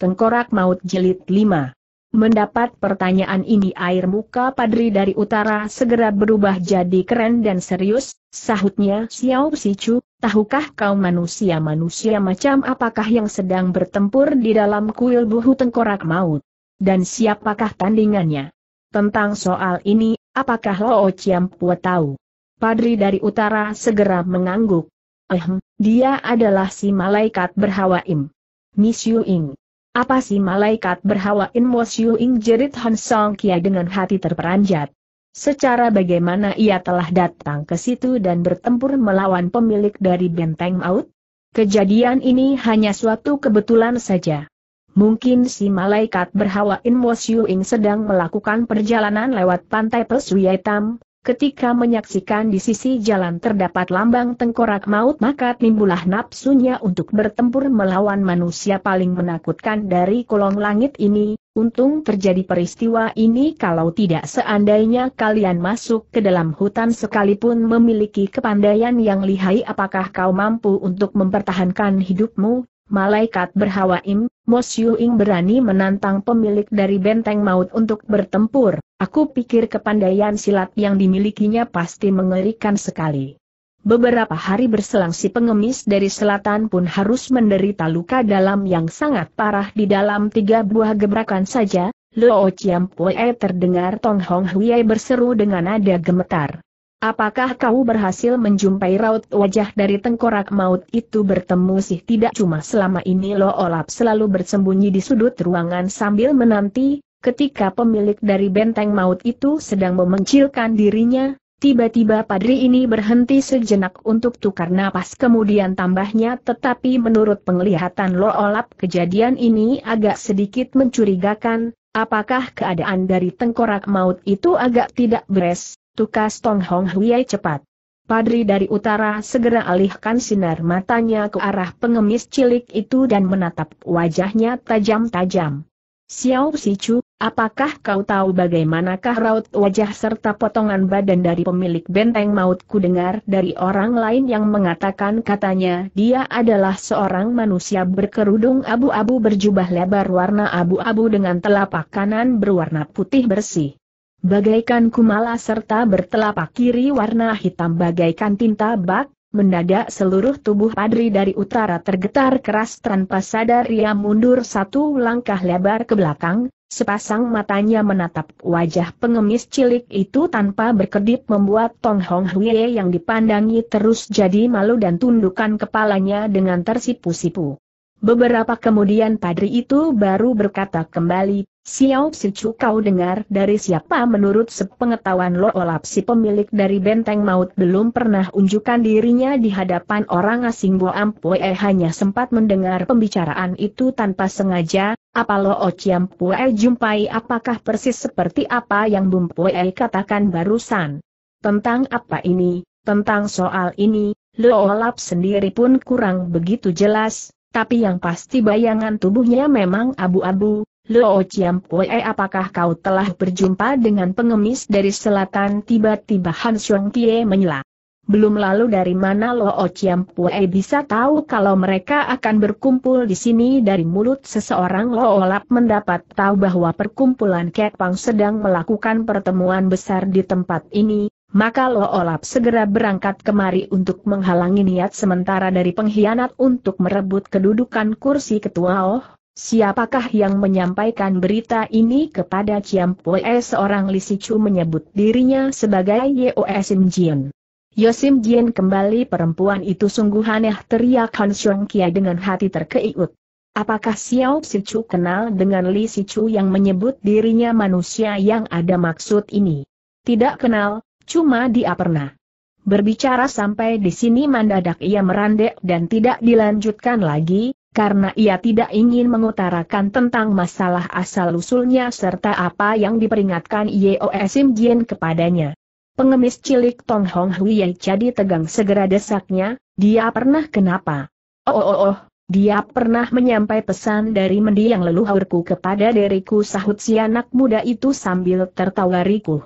Tengkorak Maut Jelit 5 Mendapat pertanyaan ini air muka padri dari utara segera berubah jadi keren dan serius, sahutnya Xiao Sichu, tahukah kau manusia-manusia macam apakah yang sedang bertempur di dalam kuil buhu tengkorak maut? Dan siapakah tandingannya? Tentang soal ini, apakah Lo Chiampua tahu? Padri dari utara segera mengangguk. Ehem, dia adalah si malaikat berhawa im. Miss Yu Ying. Apa si malaikat berhawa In Mo Ing jerit Han Song Kia dengan hati terperanjat. Secara bagaimana ia telah datang ke situ dan bertempur melawan pemilik dari benteng maut? Kejadian ini hanya suatu kebetulan saja. Mungkin si malaikat berhawa In Mo Ing sedang melakukan perjalanan lewat pantai Pesuiaitam, Ketika menyaksikan di sisi jalan terdapat lambang tengkorak maut maka timbulah nafsunya untuk bertempur melawan manusia paling menakutkan dari kolong langit ini, untung terjadi peristiwa ini kalau tidak seandainya kalian masuk ke dalam hutan sekalipun memiliki kepandaian yang lihai apakah kau mampu untuk mempertahankan hidupmu, malaikat berhawa im, Mos Yuing berani menantang pemilik dari benteng maut untuk bertempur, aku pikir kepandaian silat yang dimilikinya pasti mengerikan sekali. Beberapa hari berselang si pengemis dari selatan pun harus menderita luka dalam yang sangat parah di dalam tiga buah gebrakan saja, Leo Chiam Pue terdengar Tong Hong Hui berseru dengan nada gemetar. Apakah kau berhasil menjumpai raut wajah dari tengkorak maut itu bertemu sih tidak cuma selama ini Lo Olap selalu bersembunyi di sudut ruangan sambil menanti, ketika pemilik dari benteng maut itu sedang memencilkan dirinya, tiba-tiba padri ini berhenti sejenak untuk tukar napas kemudian tambahnya tetapi menurut penglihatan Lo Olap kejadian ini agak sedikit mencurigakan, apakah keadaan dari tengkorak maut itu agak tidak beres? tukas Tong Hong Huiai cepat. Padri dari utara segera alihkan sinar matanya ke arah pengemis cilik itu dan menatap wajahnya tajam-tajam. Xiao Sichu, apakah kau tahu bagaimanakah raut wajah serta potongan badan dari pemilik benteng maut ku dengar dari orang lain yang mengatakan katanya dia adalah seorang manusia berkerudung abu-abu berjubah lebar warna abu-abu dengan telapak kanan berwarna putih bersih. Bagaikan kumala serta bertelapak kiri warna hitam bagaikan tinta bak, mendadak seluruh tubuh padri dari utara tergetar keras tanpa sadar ia mundur satu langkah lebar ke belakang, sepasang matanya menatap wajah pengemis cilik itu tanpa berkedip membuat Tong Hong Hwie yang dipandangi terus jadi malu dan tundukkan kepalanya dengan tersipu-sipu. Beberapa kemudian padri itu baru berkata kembali, Xiao Sichu kau dengar dari siapa menurut sepengetahuan Lo Olap si pemilik dari benteng maut belum pernah unjukkan dirinya di hadapan orang asing Bo Ampue eh, hanya sempat mendengar pembicaraan itu tanpa sengaja, apa Lo Ociam oh Pue jumpai apakah persis seperti apa yang Bum Pue katakan barusan. Tentang apa ini, tentang soal ini, Lo Olap sendiri pun kurang begitu jelas, tapi yang pasti bayangan tubuhnya memang abu-abu, Lo Chiam Pue apakah kau telah berjumpa dengan pengemis dari selatan tiba-tiba Han Xiong Tie menyela. Belum lalu dari mana Lo Chiam Pue bisa tahu kalau mereka akan berkumpul di sini dari mulut seseorang Lo Lap mendapat tahu bahwa perkumpulan Kepang sedang melakukan pertemuan besar di tempat ini, maka Lo Olap segera berangkat kemari untuk menghalangi niat sementara dari pengkhianat untuk merebut kedudukan kursi ketua Oh. Siapakah yang menyampaikan berita ini kepada Chiam Poe seorang Lisicu menyebut dirinya sebagai Yeo Sim Jin. Yosim Jin kembali perempuan itu sungguh aneh teriak Han Xiong Kia dengan hati terkeiut. Apakah Xiao Sicu kenal dengan Li Sicu yang menyebut dirinya manusia yang ada maksud ini? Tidak kenal, Cuma dia pernah berbicara sampai di sini mandadak ia merandek dan tidak dilanjutkan lagi, karena ia tidak ingin mengutarakan tentang masalah asal-usulnya serta apa yang diperingatkan Yeo Sim Jin kepadanya. Pengemis cilik Tong Hong Hui yang jadi tegang segera desaknya, dia pernah kenapa? Oh oh oh, oh dia pernah menyampai pesan dari mendiang leluhurku kepada diriku sahut si anak muda itu sambil tertawa rikuh.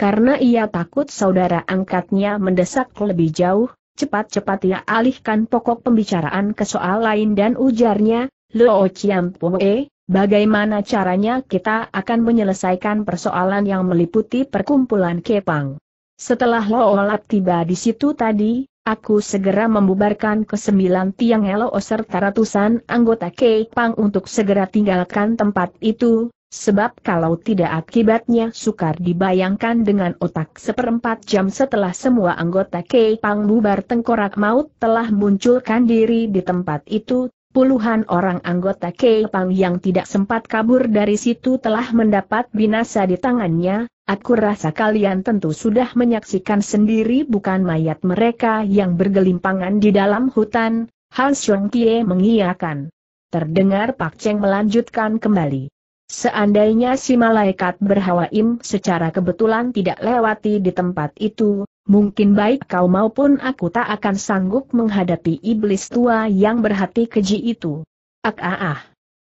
Karena ia takut saudara angkatnya mendesak lebih jauh, cepat-cepat ia alihkan pokok pembicaraan ke soal lain dan ujarnya, Lo Chiam Pue, bagaimana caranya kita akan menyelesaikan persoalan yang meliputi perkumpulan Kepang. Setelah Lo Olap tiba di situ tadi, Aku segera membubarkan ke sembilan tiang Elo serta ratusan anggota Kepang untuk segera tinggalkan tempat itu, Sebab kalau tidak akibatnya sukar dibayangkan dengan otak seperempat jam setelah semua anggota Pang bubar tengkorak maut telah munculkan diri di tempat itu, puluhan orang anggota Pang yang tidak sempat kabur dari situ telah mendapat binasa di tangannya, aku rasa kalian tentu sudah menyaksikan sendiri bukan mayat mereka yang bergelimpangan di dalam hutan, Han Kie mengiyakan. Terdengar Pak Cheng melanjutkan kembali. Seandainya si malaikat berhawaim secara kebetulan tidak lewati di tempat itu, mungkin baik kau maupun aku tak akan sanggup menghadapi iblis tua yang berhati keji itu. Ak ah ah.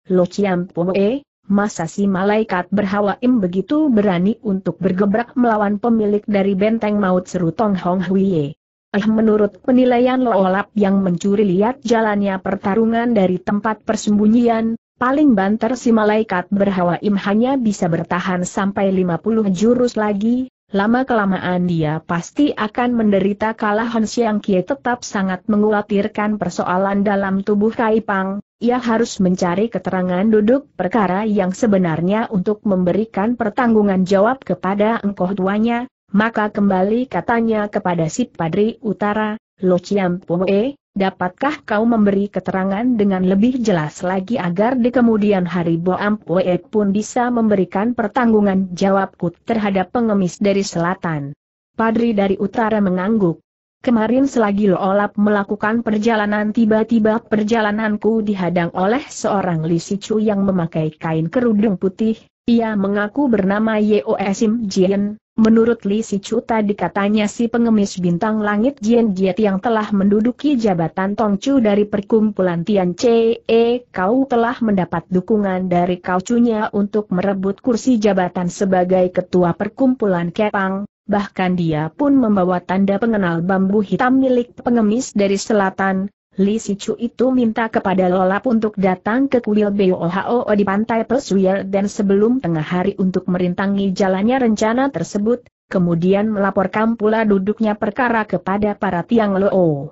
Lo ciampoe, eh, masa si malaikat berhawaim begitu berani untuk bergebrak melawan pemilik dari benteng maut seru Tong Hong Huiye. Eh menurut penilaian Lo Loolap yang mencuri lihat jalannya pertarungan dari tempat persembunyian, Paling banter si malaikat berhawa im hanya bisa bertahan sampai 50 jurus lagi, lama-kelamaan dia pasti akan menderita kalahan Siang Kie tetap sangat mengkhawatirkan persoalan dalam tubuh Kaipang, ia harus mencari keterangan duduk perkara yang sebenarnya untuk memberikan pertanggungan jawab kepada engkau tuanya, maka kembali katanya kepada si Padri Utara, Lo Chiam Pue, Dapatkah kau memberi keterangan dengan lebih jelas lagi agar di kemudian hari Boam Pue pun bisa memberikan pertanggungan jawabku terhadap pengemis dari selatan? Padri dari utara mengangguk. Kemarin selagi Loolap melakukan perjalanan tiba-tiba perjalananku dihadang oleh seorang lisicu yang memakai kain kerudung putih, ia mengaku bernama Yeo Sim Jian, menurut Li Chu tadi katanya si pengemis bintang langit Jian Jiet yang telah menduduki jabatan Tongcu dari perkumpulan Tian Che, kau telah mendapat dukungan dari kau kaucunya untuk merebut kursi jabatan sebagai ketua perkumpulan Kepang, bahkan dia pun membawa tanda pengenal bambu hitam milik pengemis dari selatan, Li Sichu itu minta kepada Lola untuk datang ke kuil BOHO di pantai Pesuyer dan sebelum tengah hari untuk merintangi jalannya rencana tersebut, kemudian melaporkan pula duduknya perkara kepada para tiang Loo.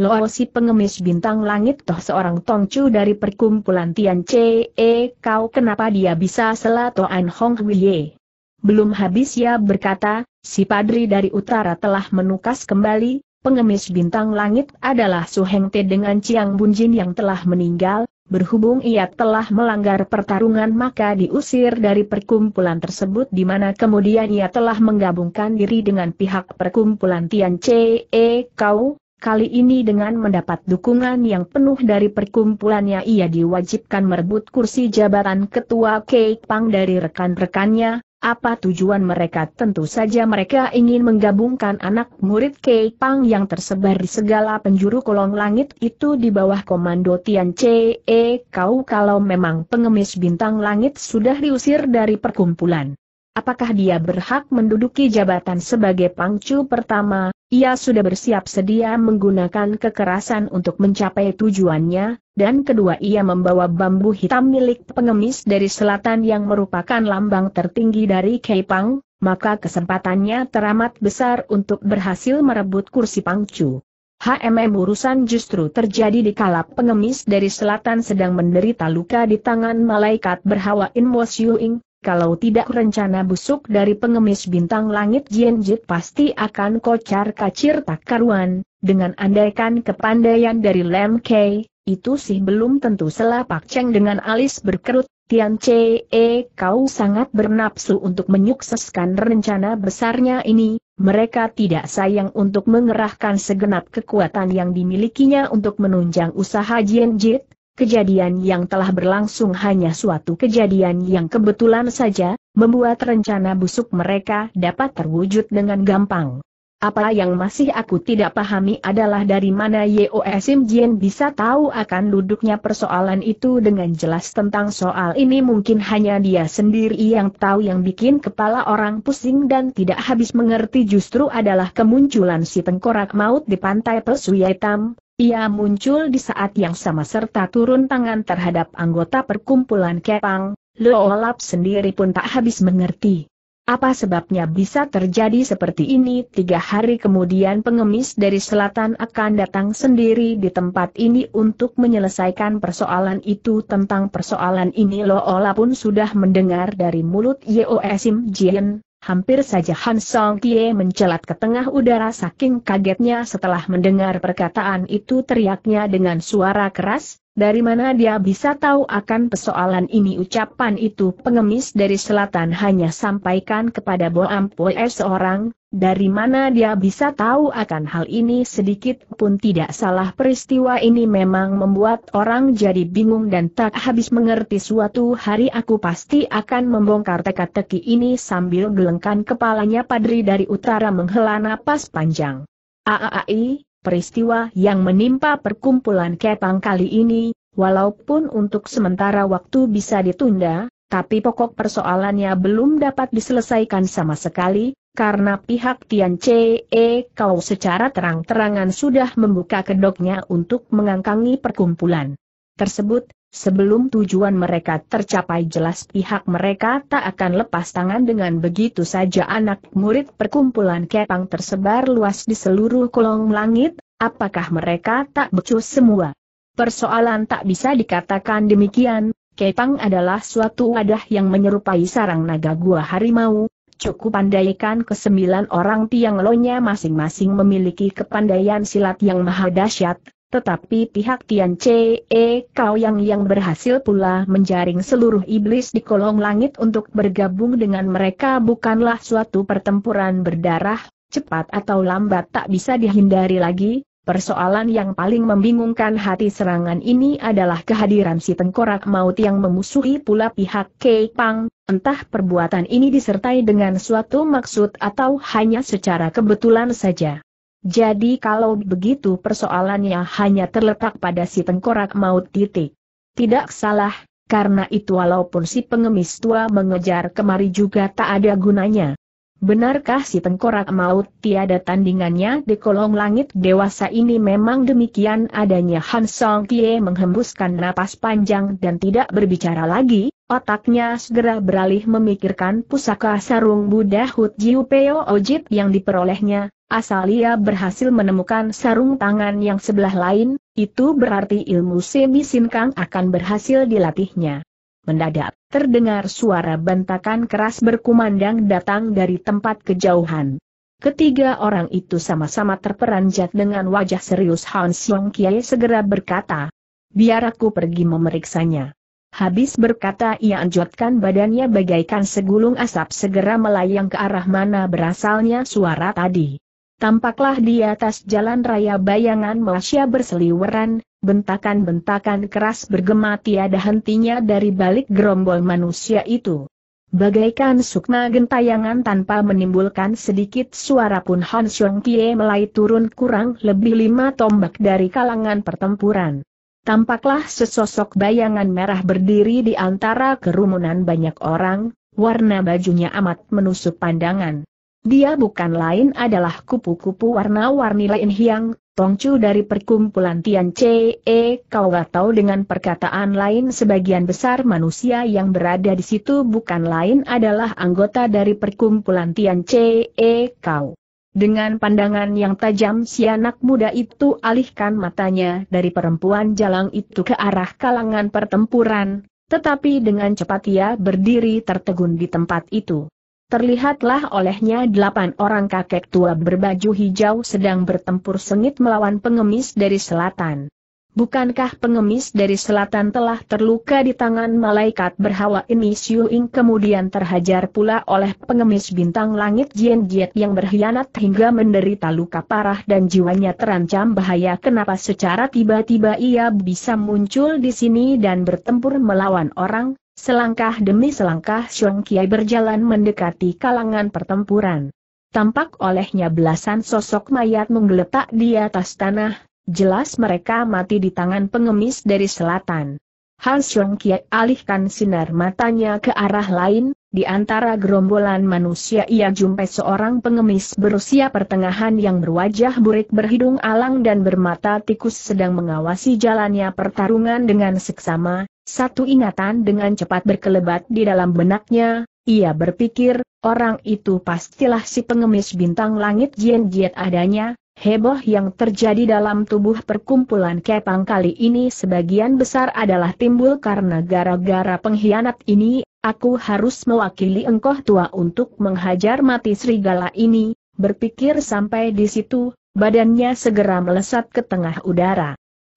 Loo si pengemis bintang langit toh seorang tongcu dari perkumpulan Tian Ce, e, kau kenapa dia bisa selatoan Hong Huiye? Belum habis ya berkata, si padri dari utara telah menukas kembali, pengemis bintang langit adalah Su Heng Te dengan Chiang Bunjin yang telah meninggal, berhubung ia telah melanggar pertarungan maka diusir dari perkumpulan tersebut di mana kemudian ia telah menggabungkan diri dengan pihak perkumpulan Tian Che Kau, Kali ini dengan mendapat dukungan yang penuh dari perkumpulannya ia diwajibkan merebut kursi jabatan ketua Keik Pang dari rekan-rekannya, apa tujuan mereka tentu saja mereka ingin menggabungkan anak murid Keik Pang yang tersebar di segala penjuru kolong langit itu di bawah komando Tian Ce Kau kalau memang pengemis bintang langit sudah diusir dari perkumpulan. Apakah dia berhak menduduki jabatan sebagai pangcu pertama, ia sudah bersiap sedia menggunakan kekerasan untuk mencapai tujuannya, dan kedua ia membawa bambu hitam milik pengemis dari selatan yang merupakan lambang tertinggi dari Keipang, maka kesempatannya teramat besar untuk berhasil merebut kursi Pangcu. HMM urusan justru terjadi di kala pengemis dari selatan sedang menderita luka di tangan malaikat berhawa In Mo Ing, kalau tidak rencana busuk dari pengemis bintang langit Jit pasti akan kocar kacir tak karuan, dengan andaikan kepandaian dari Lem Kei, itu sih belum tentu selapak ceng dengan alis berkerut, Tian Che e, kau sangat bernapsu untuk menyukseskan rencana besarnya ini, mereka tidak sayang untuk mengerahkan segenap kekuatan yang dimilikinya untuk menunjang usaha Jit, Kejadian yang telah berlangsung hanya suatu kejadian yang kebetulan saja, membuat rencana busuk mereka dapat terwujud dengan gampang. Apa yang masih aku tidak pahami adalah dari mana Yeo Jin bisa tahu akan duduknya persoalan itu dengan jelas tentang soal ini mungkin hanya dia sendiri yang tahu yang bikin kepala orang pusing dan tidak habis mengerti justru adalah kemunculan si tengkorak maut di pantai Pesuyetam, ia muncul di saat yang sama serta turun tangan terhadap anggota perkumpulan Kepang, Loolap sendiri pun tak habis mengerti. Apa sebabnya bisa terjadi seperti ini tiga hari kemudian pengemis dari selatan akan datang sendiri di tempat ini untuk menyelesaikan persoalan itu tentang persoalan ini Loola pun sudah mendengar dari mulut Yeo Esim Jien, Hampir saja Han Song Kie mencelat ke tengah udara saking kagetnya setelah mendengar perkataan itu teriaknya dengan suara keras, dari mana dia bisa tahu akan persoalan ini ucapan itu pengemis dari selatan hanya sampaikan kepada Bo Ampue seorang, dari mana dia bisa tahu akan hal ini sedikit pun tidak salah peristiwa ini memang membuat orang jadi bingung dan tak habis mengerti suatu hari aku pasti akan membongkar teka-teki ini sambil gelengkan kepalanya padri dari utara menghela napas panjang. Aai, peristiwa yang menimpa perkumpulan Kepang kali ini, walaupun untuk sementara waktu bisa ditunda, tapi pokok persoalannya belum dapat diselesaikan sama sekali, karena pihak Tian Che Kau secara terang-terangan sudah membuka kedoknya untuk mengangkangi perkumpulan tersebut, Sebelum tujuan mereka tercapai jelas pihak mereka tak akan lepas tangan dengan begitu saja anak murid perkumpulan kepang tersebar luas di seluruh kolong langit, apakah mereka tak becus semua? Persoalan tak bisa dikatakan demikian, kepang adalah suatu wadah yang menyerupai sarang naga gua harimau, cukup pandaikan kesembilan orang tiang lonya masing-masing memiliki kepandaian silat yang maha dahsyat, tetapi pihak Tian Che e Kau Yang yang berhasil pula menjaring seluruh iblis di kolong langit untuk bergabung dengan mereka bukanlah suatu pertempuran berdarah, cepat atau lambat tak bisa dihindari lagi, Persoalan yang paling membingungkan hati serangan ini adalah kehadiran si tengkorak maut yang memusuhi pula pihak Kei Pang, entah perbuatan ini disertai dengan suatu maksud atau hanya secara kebetulan saja. Jadi kalau begitu persoalannya hanya terletak pada si tengkorak maut titik. Tidak salah, karena itu walaupun si pengemis tua mengejar kemari juga tak ada gunanya. Benarkah si tengkorak maut tiada tandingannya di kolong langit dewasa ini memang demikian adanya Han Song Tie menghembuskan napas panjang dan tidak berbicara lagi, otaknya segera beralih memikirkan pusaka sarung Buddha Hut Jiu Peo Ojit yang diperolehnya, Asal ia berhasil menemukan sarung tangan yang sebelah lain, itu berarti ilmu semi Sinkang akan berhasil dilatihnya. Mendadak, terdengar suara bentakan keras berkumandang datang dari tempat kejauhan. Ketiga orang itu sama-sama terperanjat dengan wajah serius Han Xiong Kiai segera berkata, biar aku pergi memeriksanya. Habis berkata ia anjotkan badannya bagaikan segulung asap segera melayang ke arah mana berasalnya suara tadi. Tampaklah di atas jalan raya bayangan Masya berseliweran, bentakan-bentakan keras bergema tiada hentinya dari balik gerombol manusia itu. Bagaikan sukma gentayangan tanpa menimbulkan sedikit suara pun Han Xiong Kie melai turun kurang lebih lima tombak dari kalangan pertempuran. Tampaklah sesosok bayangan merah berdiri di antara kerumunan banyak orang, warna bajunya amat menusuk pandangan. Dia bukan lain adalah kupu-kupu warna-warni lain Hiang, Tongcu dari perkumpulan Tian Che e, Kau gak tahu dengan perkataan lain sebagian besar manusia yang berada di situ bukan lain adalah anggota dari perkumpulan Tian Che e, Kau. Dengan pandangan yang tajam si anak muda itu alihkan matanya dari perempuan jalang itu ke arah kalangan pertempuran, tetapi dengan cepat ia berdiri tertegun di tempat itu. Terlihatlah olehnya delapan orang kakek tua berbaju hijau sedang bertempur sengit melawan pengemis dari selatan. Bukankah pengemis dari selatan telah terluka di tangan malaikat berhawa ini Xiu Ying kemudian terhajar pula oleh pengemis bintang langit Jian Jiet yang berkhianat hingga menderita luka parah dan jiwanya terancam bahaya kenapa secara tiba-tiba ia bisa muncul di sini dan bertempur melawan orang Selangkah demi selangkah Xiong Kiai berjalan mendekati kalangan pertempuran. Tampak olehnya belasan sosok mayat menggeletak di atas tanah, jelas mereka mati di tangan pengemis dari selatan. Hal Xiong Kiai alihkan sinar matanya ke arah lain, di antara gerombolan manusia ia jumpai seorang pengemis berusia pertengahan yang berwajah burik berhidung alang dan bermata tikus sedang mengawasi jalannya pertarungan dengan seksama, satu ingatan dengan cepat berkelebat di dalam benaknya, ia berpikir, orang itu pastilah si pengemis bintang langit Jien Jiet adanya, Heboh yang terjadi dalam tubuh perkumpulan Kepang kali ini sebagian besar adalah timbul karena gara-gara pengkhianat ini, aku harus mewakili engkau tua untuk menghajar mati serigala ini, berpikir sampai di situ, badannya segera melesat ke tengah udara.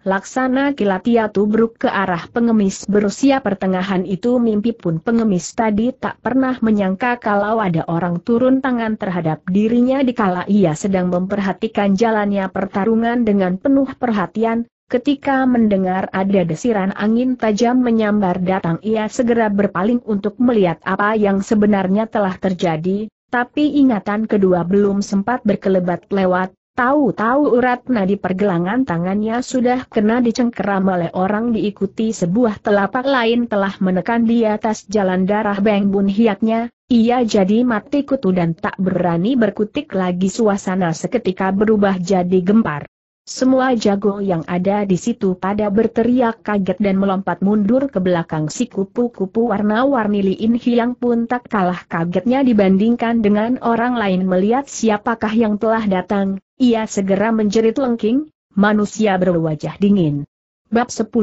Laksana kilat ia tubruk ke arah pengemis berusia pertengahan itu mimpi pun pengemis tadi tak pernah menyangka kalau ada orang turun tangan terhadap dirinya dikala ia sedang memperhatikan jalannya pertarungan dengan penuh perhatian, Ketika mendengar ada desiran angin tajam menyambar datang ia segera berpaling untuk melihat apa yang sebenarnya telah terjadi, tapi ingatan kedua belum sempat berkelebat lewat, Tahu-tahu urat nadi pergelangan tangannya sudah kena dicengkeram oleh orang diikuti sebuah telapak lain telah menekan di atas jalan darah Beng Bun hiaknya, ia jadi mati kutu dan tak berani berkutik lagi suasana seketika berubah jadi gempar. Semua jago yang ada di situ pada berteriak kaget dan melompat mundur ke belakang si kupu-kupu warna-warni Liin Hiang pun tak kalah kagetnya dibandingkan dengan orang lain melihat siapakah yang telah datang, ia segera menjerit lengking, manusia berwajah dingin. Bab 10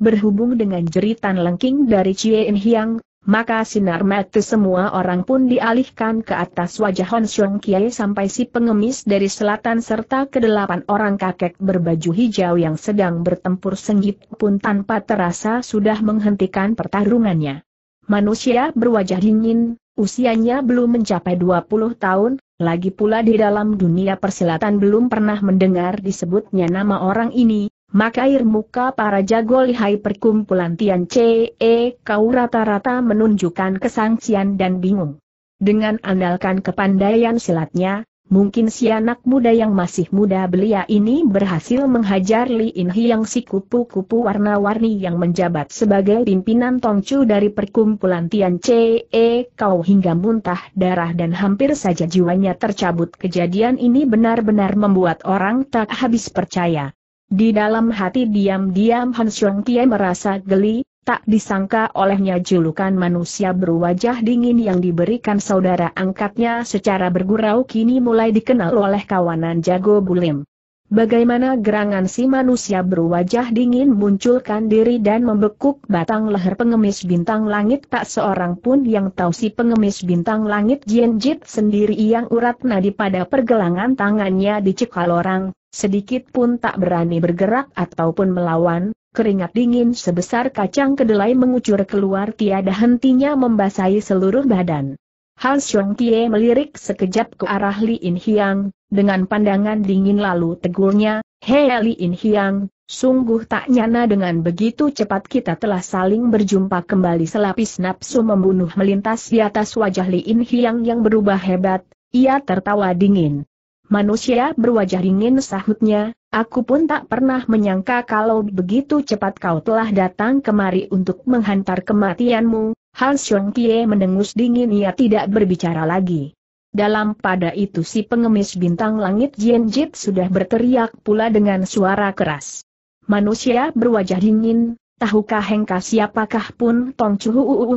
Berhubung dengan jeritan lengking dari Cie In Hiang, maka sinar mati semua orang pun dialihkan ke atas wajah Hon Xiong Kiai sampai si pengemis dari selatan serta kedelapan orang kakek berbaju hijau yang sedang bertempur sengit pun tanpa terasa sudah menghentikan pertarungannya. Manusia berwajah dingin, usianya belum mencapai 20 tahun, lagi pula di dalam dunia persilatan belum pernah mendengar disebutnya nama orang ini, maka air muka para jago lihai perkumpulan Tian Ce e kau rata-rata menunjukkan kesangsian dan bingung. Dengan andalkan kepandaian silatnya, mungkin si anak muda yang masih muda belia ini berhasil menghajar Li in yang si kupu-kupu warna-warni yang menjabat sebagai pimpinan Tongcu dari perkumpulan Tian E, Kau hingga muntah darah dan hampir saja jiwanya tercabut kejadian ini benar-benar membuat orang tak habis percaya. Di dalam hati diam-diam Han Xiong Tie merasa geli, Tak disangka olehnya julukan manusia berwajah dingin yang diberikan saudara angkatnya secara bergurau kini mulai dikenal oleh kawanan jago bulim. Bagaimana gerangan si manusia berwajah dingin munculkan diri dan membekuk batang leher pengemis bintang langit tak seorang pun yang tahu si pengemis bintang langit Jianjit sendiri yang urat nadi pada pergelangan tangannya dicekal orang, sedikit pun tak berani bergerak ataupun melawan, Keringat dingin sebesar kacang kedelai mengucur keluar tiada hentinya membasahi seluruh badan. Han Xiong Tie melirik sekejap ke arah Li In Hiang, dengan pandangan dingin lalu tegurnya, Hei Li In Hiang, sungguh tak nyana dengan begitu cepat kita telah saling berjumpa kembali selapis nafsu membunuh melintas di atas wajah Li In Hiang yang berubah hebat, ia tertawa dingin. Manusia berwajah dingin sahutnya, aku pun tak pernah menyangka kalau begitu cepat kau telah datang kemari untuk menghantar kematianmu. Han Xiong Kie mendengus dingin ia tidak berbicara lagi. Dalam pada itu si pengemis bintang langit Jian Jit sudah berteriak pula dengan suara keras. Manusia berwajah dingin, Tahukah Hengka siapakah pun Tong Chu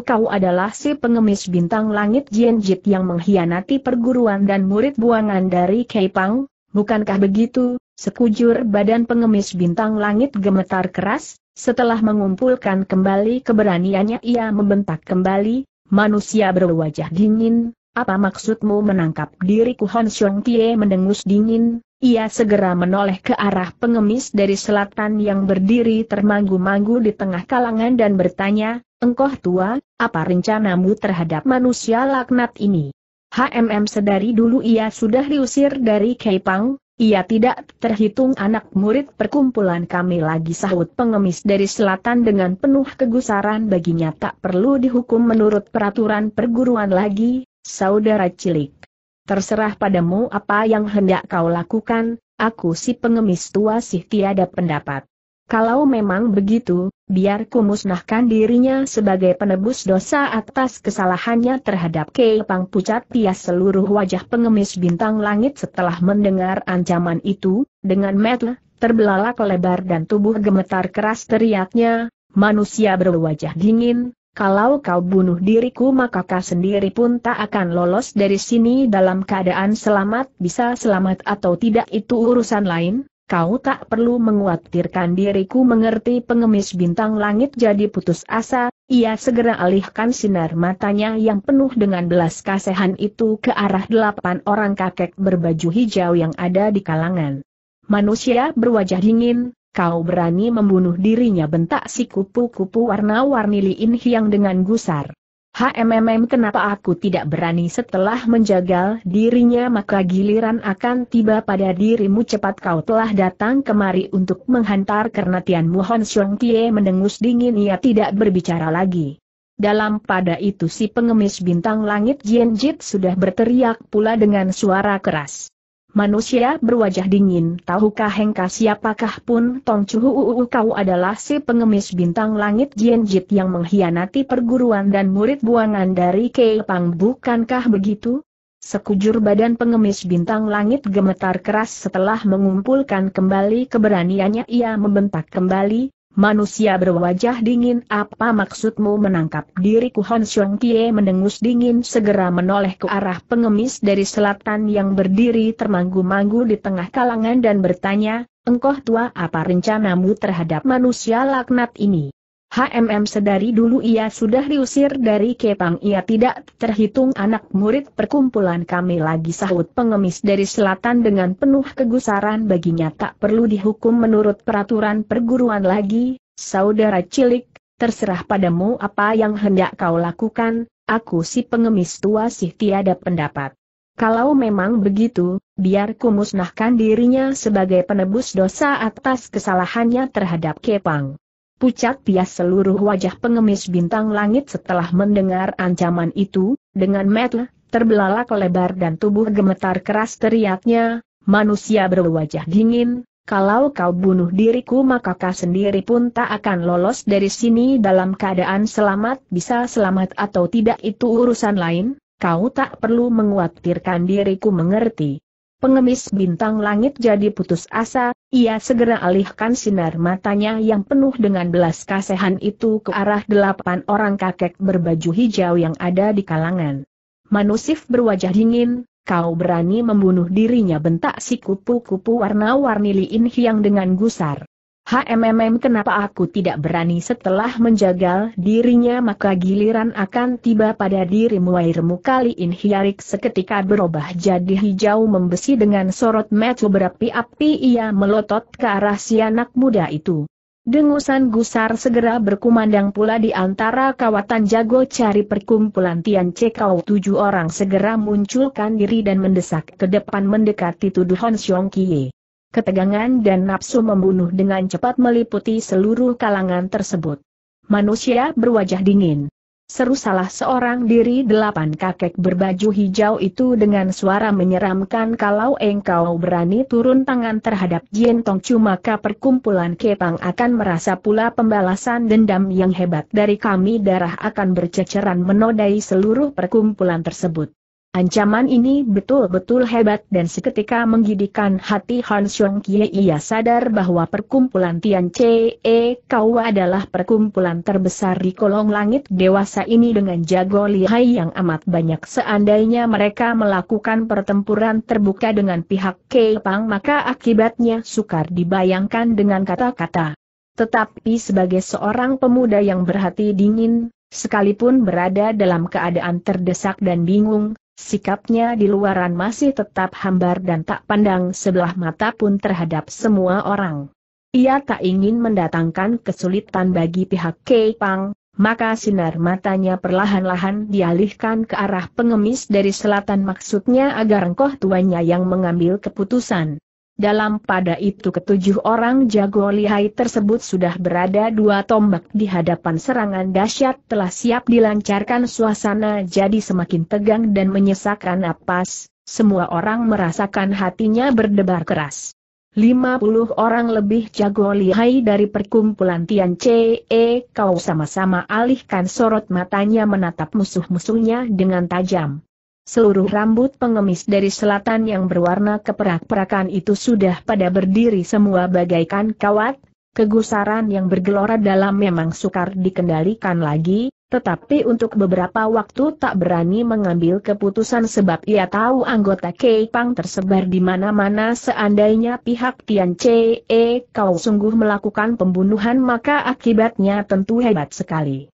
kau adalah si pengemis bintang langit Jianjit yang mengkhianati perguruan dan murid buangan dari Keipang? Bukankah begitu? Sekujur badan pengemis bintang langit gemetar keras, setelah mengumpulkan kembali keberaniannya ia membentak kembali, manusia berwajah dingin, apa maksudmu menangkap diriku Hon Xiong Kie mendengus dingin, ia segera menoleh ke arah pengemis dari selatan yang berdiri termangu-mangu di tengah kalangan dan bertanya, Engkoh tua, apa rencanamu terhadap manusia laknat ini? HMM sedari dulu ia sudah diusir dari Kepang, ia tidak terhitung anak murid perkumpulan kami lagi sahut pengemis dari selatan dengan penuh kegusaran baginya tak perlu dihukum menurut peraturan perguruan lagi, saudara cilik terserah padamu apa yang hendak kau lakukan, aku si pengemis tua sih tiada pendapat. Kalau memang begitu, biar ku musnahkan dirinya sebagai penebus dosa atas kesalahannya terhadap Kepang Pucat pias seluruh wajah pengemis bintang langit setelah mendengar ancaman itu, dengan metel, terbelalak lebar dan tubuh gemetar keras teriaknya, manusia berwajah dingin, kalau kau bunuh diriku maka kau sendiri pun tak akan lolos dari sini dalam keadaan selamat bisa selamat atau tidak itu urusan lain, kau tak perlu menguatirkan diriku mengerti pengemis bintang langit jadi putus asa, ia segera alihkan sinar matanya yang penuh dengan belas kasihan itu ke arah delapan orang kakek berbaju hijau yang ada di kalangan. Manusia berwajah dingin, Kau berani membunuh dirinya bentak si kupu-kupu warna-warni Liin Hiang dengan gusar. HMMM kenapa aku tidak berani setelah menjagal dirinya maka giliran akan tiba pada dirimu cepat kau telah datang kemari untuk menghantar karena Tian Muhon Xiong Tie mendengus dingin ia tidak berbicara lagi. Dalam pada itu si pengemis bintang langit Jian Jit sudah berteriak pula dengan suara keras. Manusia berwajah dingin, tahukah hengka siapakah pun Tong Chuhu kau adalah si pengemis bintang langit Jit yang mengkhianati perguruan dan murid buangan dari Pang bukankah begitu? Sekujur badan pengemis bintang langit gemetar keras setelah mengumpulkan kembali keberaniannya ia membentak kembali, Manusia berwajah dingin apa maksudmu menangkap diriku Hon Xiong Kie mendengus dingin segera menoleh ke arah pengemis dari selatan yang berdiri termanggu-manggu di tengah kalangan dan bertanya, engkau tua apa rencanamu terhadap manusia laknat ini? HMM sedari dulu ia sudah diusir dari Kepang ia tidak terhitung anak murid perkumpulan kami lagi sahut pengemis dari selatan dengan penuh kegusaran baginya tak perlu dihukum menurut peraturan perguruan lagi, saudara cilik, terserah padamu apa yang hendak kau lakukan, aku si pengemis tua sih tiada pendapat. Kalau memang begitu, biar musnahkan dirinya sebagai penebus dosa atas kesalahannya terhadap Kepang. Pucat pias seluruh wajah pengemis bintang langit setelah mendengar ancaman itu, dengan metel, terbelalak lebar dan tubuh gemetar keras teriaknya, manusia berwajah dingin, kalau kau bunuh diriku maka kau sendiri pun tak akan lolos dari sini dalam keadaan selamat bisa selamat atau tidak itu urusan lain, kau tak perlu menguatirkan diriku mengerti. Pengemis bintang langit jadi putus asa, ia segera alihkan sinar matanya yang penuh dengan belas kasihan itu ke arah delapan orang kakek berbaju hijau yang ada di kalangan. Manusif berwajah dingin, kau berani membunuh dirinya bentak si kupu-kupu warna-warni Lin Hiang dengan gusar. HMMM kenapa aku tidak berani setelah menjagal dirinya maka giliran akan tiba pada dirimu airmu kali in hiarik seketika berubah jadi hijau membesi dengan sorot mata berapi-api ia melotot ke arah si anak muda itu. Dengusan gusar segera berkumandang pula di antara kawatan jago cari perkumpulan Tian Cekau tujuh orang segera munculkan diri dan mendesak ke depan mendekati tuduhan Xiong Kie ketegangan dan nafsu membunuh dengan cepat meliputi seluruh kalangan tersebut. Manusia berwajah dingin. Seru salah seorang diri delapan kakek berbaju hijau itu dengan suara menyeramkan kalau engkau berani turun tangan terhadap Jin Tongcu maka perkumpulan Kepang akan merasa pula pembalasan dendam yang hebat dari kami darah akan berceceran menodai seluruh perkumpulan tersebut. Ancaman ini betul-betul hebat dan seketika menggidikan hati Han Xiong Kie ia sadar bahwa perkumpulan Tian Che Kau adalah perkumpulan terbesar di kolong langit dewasa ini dengan jago lihai yang amat banyak seandainya mereka melakukan pertempuran terbuka dengan pihak Kepang maka akibatnya sukar dibayangkan dengan kata-kata. Tetapi sebagai seorang pemuda yang berhati dingin, Sekalipun berada dalam keadaan terdesak dan bingung, Sikapnya di luaran masih tetap hambar dan tak pandang sebelah mata pun terhadap semua orang. Ia tak ingin mendatangkan kesulitan bagi pihak Kei Pang, maka sinar matanya perlahan-lahan dialihkan ke arah pengemis dari selatan maksudnya agar engkau tuanya yang mengambil keputusan. Dalam pada itu ketujuh orang jago lihai tersebut sudah berada dua tombak di hadapan serangan dahsyat telah siap dilancarkan suasana jadi semakin tegang dan menyesakan napas, semua orang merasakan hatinya berdebar keras. Lima puluh orang lebih jago lihai dari perkumpulan Tian Ce kau sama-sama alihkan sorot matanya menatap musuh-musuhnya dengan tajam. Seluruh rambut pengemis dari selatan yang berwarna keperak-perakan itu sudah pada berdiri semua bagaikan kawat, kegusaran yang bergelora dalam memang sukar dikendalikan lagi, tetapi untuk beberapa waktu tak berani mengambil keputusan sebab ia tahu anggota Keipang tersebar di mana-mana seandainya pihak Tian E. Kau sungguh melakukan pembunuhan maka akibatnya tentu hebat sekali.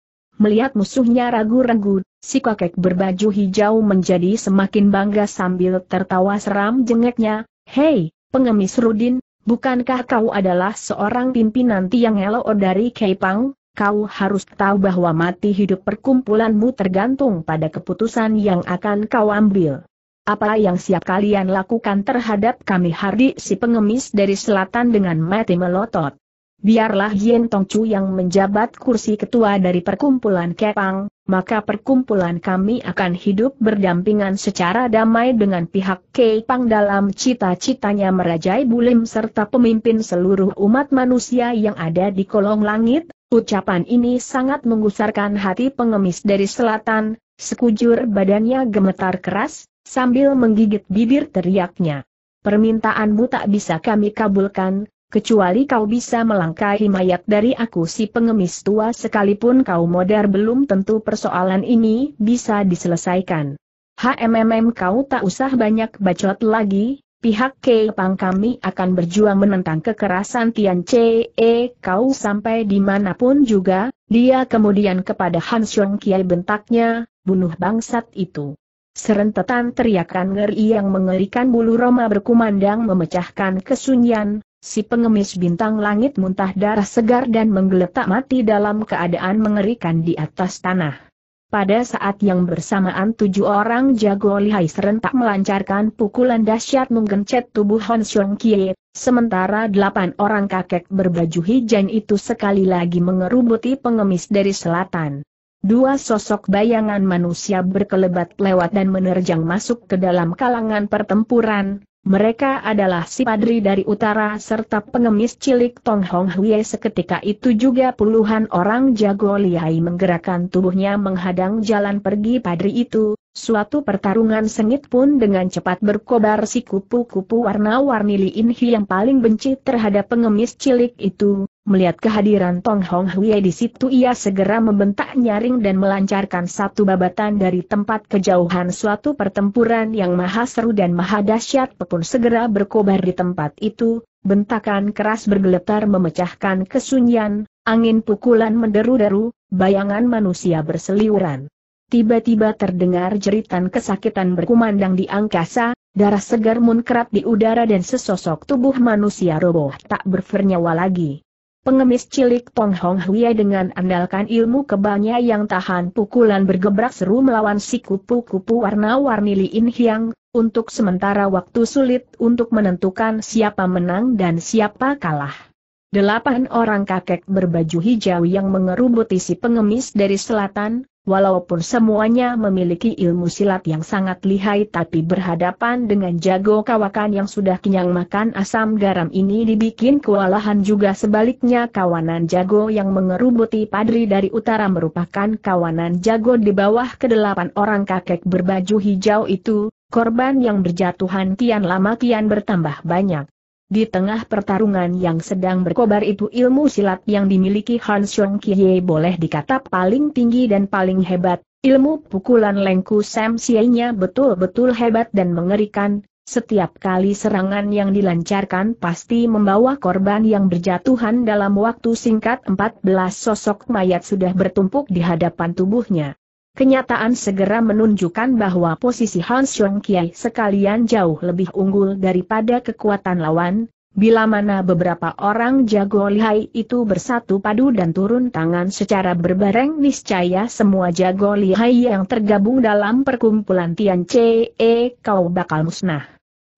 Melihat musuhnya ragu-ragu, si kakek berbaju hijau menjadi semakin bangga sambil tertawa seram jengeknya, Hei, pengemis Rudin, bukankah kau adalah seorang pimpinan tiang elo dari Kepang? Kau harus tahu bahwa mati hidup perkumpulanmu tergantung pada keputusan yang akan kau ambil. Apa yang siap kalian lakukan terhadap kami Hardi si pengemis dari selatan dengan mati melotot? biarlah Yen Tongcu yang menjabat kursi ketua dari perkumpulan Kepang, maka perkumpulan kami akan hidup berdampingan secara damai dengan pihak Kepang dalam cita-citanya merajai bulim serta pemimpin seluruh umat manusia yang ada di kolong langit. Ucapan ini sangat menggusarkan hati pengemis dari selatan, sekujur badannya gemetar keras, sambil menggigit bibir teriaknya. Permintaanmu tak bisa kami kabulkan, kecuali kau bisa melangkahi mayat dari aku si pengemis tua sekalipun kau modar belum tentu persoalan ini bisa diselesaikan. HMMM kau tak usah banyak bacot lagi, pihak Kepang kami akan berjuang menentang kekerasan Tian Ce e, kau sampai dimanapun juga, dia kemudian kepada Han Xiong Kiai bentaknya, bunuh bangsat itu. Serentetan teriakan ngeri yang mengerikan bulu Roma berkumandang memecahkan kesunyian, Si pengemis bintang langit muntah darah segar dan menggeletak mati dalam keadaan mengerikan di atas tanah. Pada saat yang bersamaan tujuh orang jago lihai serentak melancarkan pukulan dahsyat menggencet tubuh Hon Xiong Kie, sementara delapan orang kakek berbaju hijau itu sekali lagi mengerubuti pengemis dari selatan. Dua sosok bayangan manusia berkelebat lewat dan menerjang masuk ke dalam kalangan pertempuran, mereka adalah si padri dari utara serta pengemis cilik Tong Hong Hwie seketika itu juga puluhan orang jago lihai menggerakkan tubuhnya menghadang jalan pergi padri itu, suatu pertarungan sengit pun dengan cepat berkobar si kupu-kupu warna-warni Li Inhi yang paling benci terhadap pengemis cilik itu, Melihat kehadiran Tong Hong Hui di situ ia segera membentak nyaring dan melancarkan satu babatan dari tempat kejauhan suatu pertempuran yang maha seru dan maha dahsyat pun segera berkobar di tempat itu, bentakan keras bergeletar memecahkan kesunyian, angin pukulan menderu-deru, bayangan manusia berseliuran. Tiba-tiba terdengar jeritan kesakitan berkumandang di angkasa, darah segar munkrat di udara dan sesosok tubuh manusia roboh tak bernyawa lagi. Pengemis cilik Tong Hong Hui dengan andalkan ilmu kebalnya yang tahan pukulan bergebrak seru melawan si kupu-kupu warna-warni Li In Hiang, untuk sementara waktu sulit untuk menentukan siapa menang dan siapa kalah. Delapan orang kakek berbaju hijau yang mengerubuti si pengemis dari selatan, walaupun semuanya memiliki ilmu silat yang sangat lihai tapi berhadapan dengan jago kawakan yang sudah kenyang makan asam garam ini dibikin kewalahan juga sebaliknya kawanan jago yang mengerubuti padri dari utara merupakan kawanan jago di bawah kedelapan orang kakek berbaju hijau itu, korban yang berjatuhan kian lama kian bertambah banyak. Di tengah pertarungan yang sedang berkobar itu ilmu silat yang dimiliki Han Xiong Kie boleh dikata paling tinggi dan paling hebat, ilmu pukulan lengku Sam xie betul-betul hebat dan mengerikan, setiap kali serangan yang dilancarkan pasti membawa korban yang berjatuhan dalam waktu singkat 14 sosok mayat sudah bertumpuk di hadapan tubuhnya. Kenyataan segera menunjukkan bahwa posisi Han Xiong Kiai sekalian jauh lebih unggul daripada kekuatan lawan, bila mana beberapa orang jago lihai itu bersatu padu dan turun tangan secara berbareng niscaya semua jago lihai yang tergabung dalam perkumpulan Tian e, kau bakal musnah.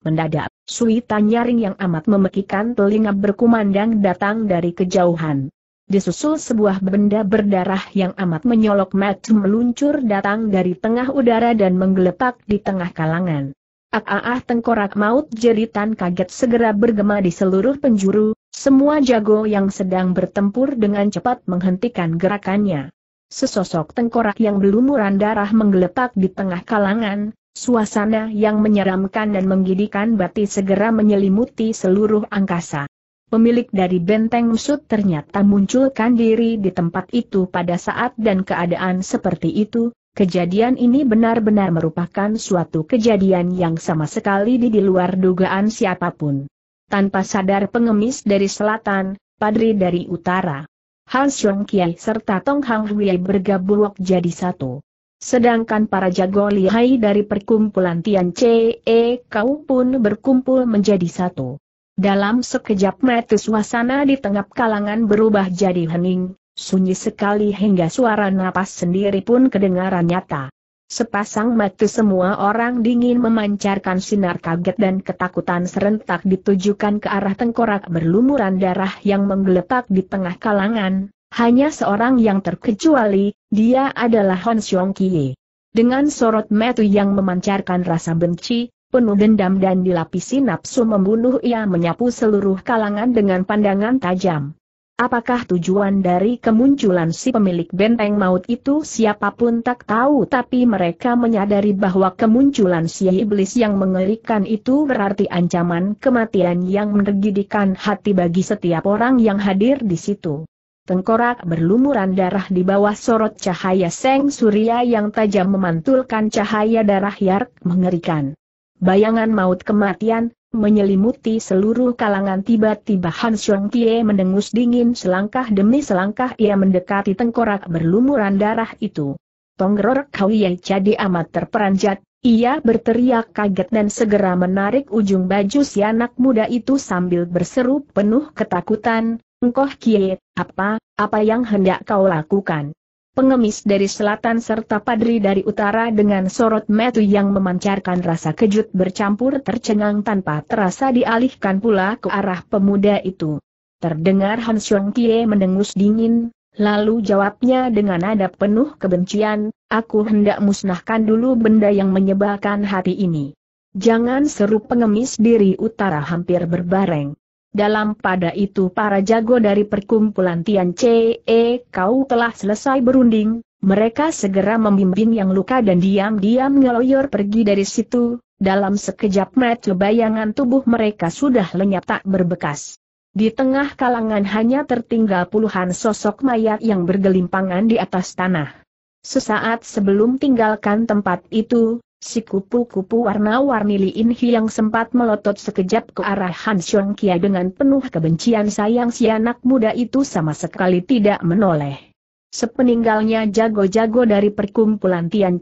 Mendadak, Sui Tanyaring yang amat memekikan telinga berkumandang datang dari kejauhan disusul sebuah benda berdarah yang amat menyolok mata meluncur datang dari tengah udara dan menggelepak di tengah kalangan. Ah, ah, ah, tengkorak maut jeritan kaget segera bergema di seluruh penjuru, semua jago yang sedang bertempur dengan cepat menghentikan gerakannya. Sesosok tengkorak yang berlumuran darah menggelepak di tengah kalangan, suasana yang menyeramkan dan menggidikan bati segera menyelimuti seluruh angkasa pemilik dari benteng musut ternyata munculkan diri di tempat itu pada saat dan keadaan seperti itu, kejadian ini benar-benar merupakan suatu kejadian yang sama sekali di, luar dugaan siapapun. Tanpa sadar pengemis dari selatan, padri dari utara. Han Xiong Kiai serta Tong Hang Hui bergabung jadi satu. Sedangkan para jago lihai dari perkumpulan Tian Che Kau pun berkumpul menjadi satu. Dalam sekejap mata suasana di tengah kalangan berubah jadi hening, sunyi sekali hingga suara napas sendiri pun kedengaran nyata. Sepasang mata semua orang dingin memancarkan sinar kaget dan ketakutan serentak ditujukan ke arah tengkorak berlumuran darah yang menggeletak di tengah kalangan, hanya seorang yang terkecuali, dia adalah Hon Xiong Kie. Dengan sorot metu yang memancarkan rasa benci, penuh dendam dan dilapisi nafsu membunuh ia menyapu seluruh kalangan dengan pandangan tajam. Apakah tujuan dari kemunculan si pemilik benteng maut itu siapapun tak tahu tapi mereka menyadari bahwa kemunculan si iblis yang mengerikan itu berarti ancaman kematian yang menergidikan hati bagi setiap orang yang hadir di situ. Tengkorak berlumuran darah di bawah sorot cahaya seng surya yang tajam memantulkan cahaya darah yark mengerikan. Bayangan maut kematian, menyelimuti seluruh kalangan tiba-tiba Han Xiong Tie mendengus dingin selangkah demi selangkah ia mendekati tengkorak berlumuran darah itu. Tonggror Kau Ye jadi amat terperanjat, ia berteriak kaget dan segera menarik ujung baju si anak muda itu sambil berseru penuh ketakutan, Engkoh Kie, apa, apa yang hendak kau lakukan? pengemis dari selatan serta padri dari utara dengan sorot metu yang memancarkan rasa kejut bercampur tercengang tanpa terasa dialihkan pula ke arah pemuda itu. Terdengar Han Xiong Kie mendengus dingin, lalu jawabnya dengan nada penuh kebencian, aku hendak musnahkan dulu benda yang menyebalkan hati ini. Jangan seru pengemis diri utara hampir berbareng. Dalam pada itu para jago dari perkumpulan Tian Ce e kau telah selesai berunding, mereka segera membimbing yang luka dan diam-diam ngeloyor pergi dari situ, dalam sekejap mata bayangan tubuh mereka sudah lenyap tak berbekas. Di tengah kalangan hanya tertinggal puluhan sosok mayat yang bergelimpangan di atas tanah. Sesaat sebelum tinggalkan tempat itu, Si kupu-kupu warna-warni Li Hi yang sempat melotot sekejap ke arah Han Xiong Kia dengan penuh kebencian sayang si anak muda itu sama sekali tidak menoleh. Sepeninggalnya jago-jago dari perkumpulan Tian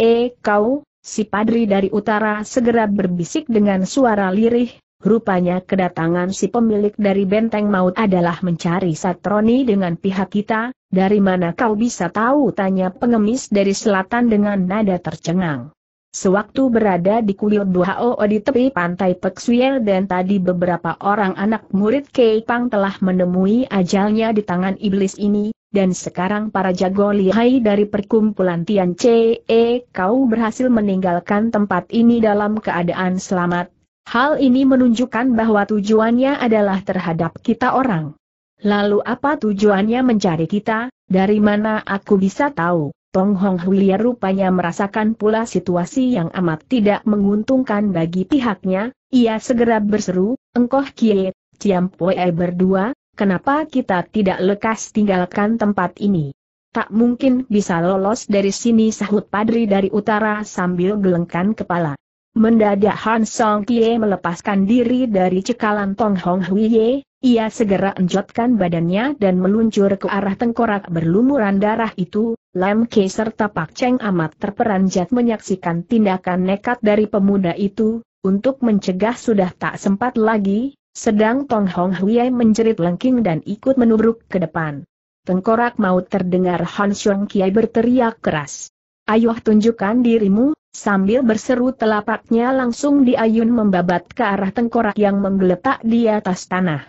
E Kau, si padri dari utara segera berbisik dengan suara lirih, rupanya kedatangan si pemilik dari benteng maut adalah mencari Satroni dengan pihak kita, dari mana kau bisa tahu tanya pengemis dari selatan dengan nada tercengang. Sewaktu berada di kuil Buhao di tepi pantai Peksuel dan tadi beberapa orang anak murid Kei Pang telah menemui ajalnya di tangan iblis ini, dan sekarang para jago lihai dari perkumpulan Tian E. kau berhasil meninggalkan tempat ini dalam keadaan selamat. Hal ini menunjukkan bahwa tujuannya adalah terhadap kita orang. Lalu apa tujuannya mencari kita, dari mana aku bisa tahu? Tong Hong Hulia rupanya merasakan pula situasi yang amat tidak menguntungkan bagi pihaknya, ia segera berseru, Engkoh Kie, Ciam Poe berdua, kenapa kita tidak lekas tinggalkan tempat ini? Tak mungkin bisa lolos dari sini sahut padri dari utara sambil gelengkan kepala. Mendadak Han Song Kie melepaskan diri dari cekalan Tong Hong Huiye, ia segera enjotkan badannya dan meluncur ke arah tengkorak berlumuran darah itu, Lam Kei serta Pak Cheng amat terperanjat menyaksikan tindakan nekat dari pemuda itu, untuk mencegah sudah tak sempat lagi, sedang Tong Hong Huiai menjerit lengking dan ikut menubruk ke depan. Tengkorak maut terdengar Han Xiong Kiai berteriak keras. Ayuh tunjukkan dirimu, sambil berseru telapaknya langsung diayun membabat ke arah tengkorak yang menggeletak di atas tanah.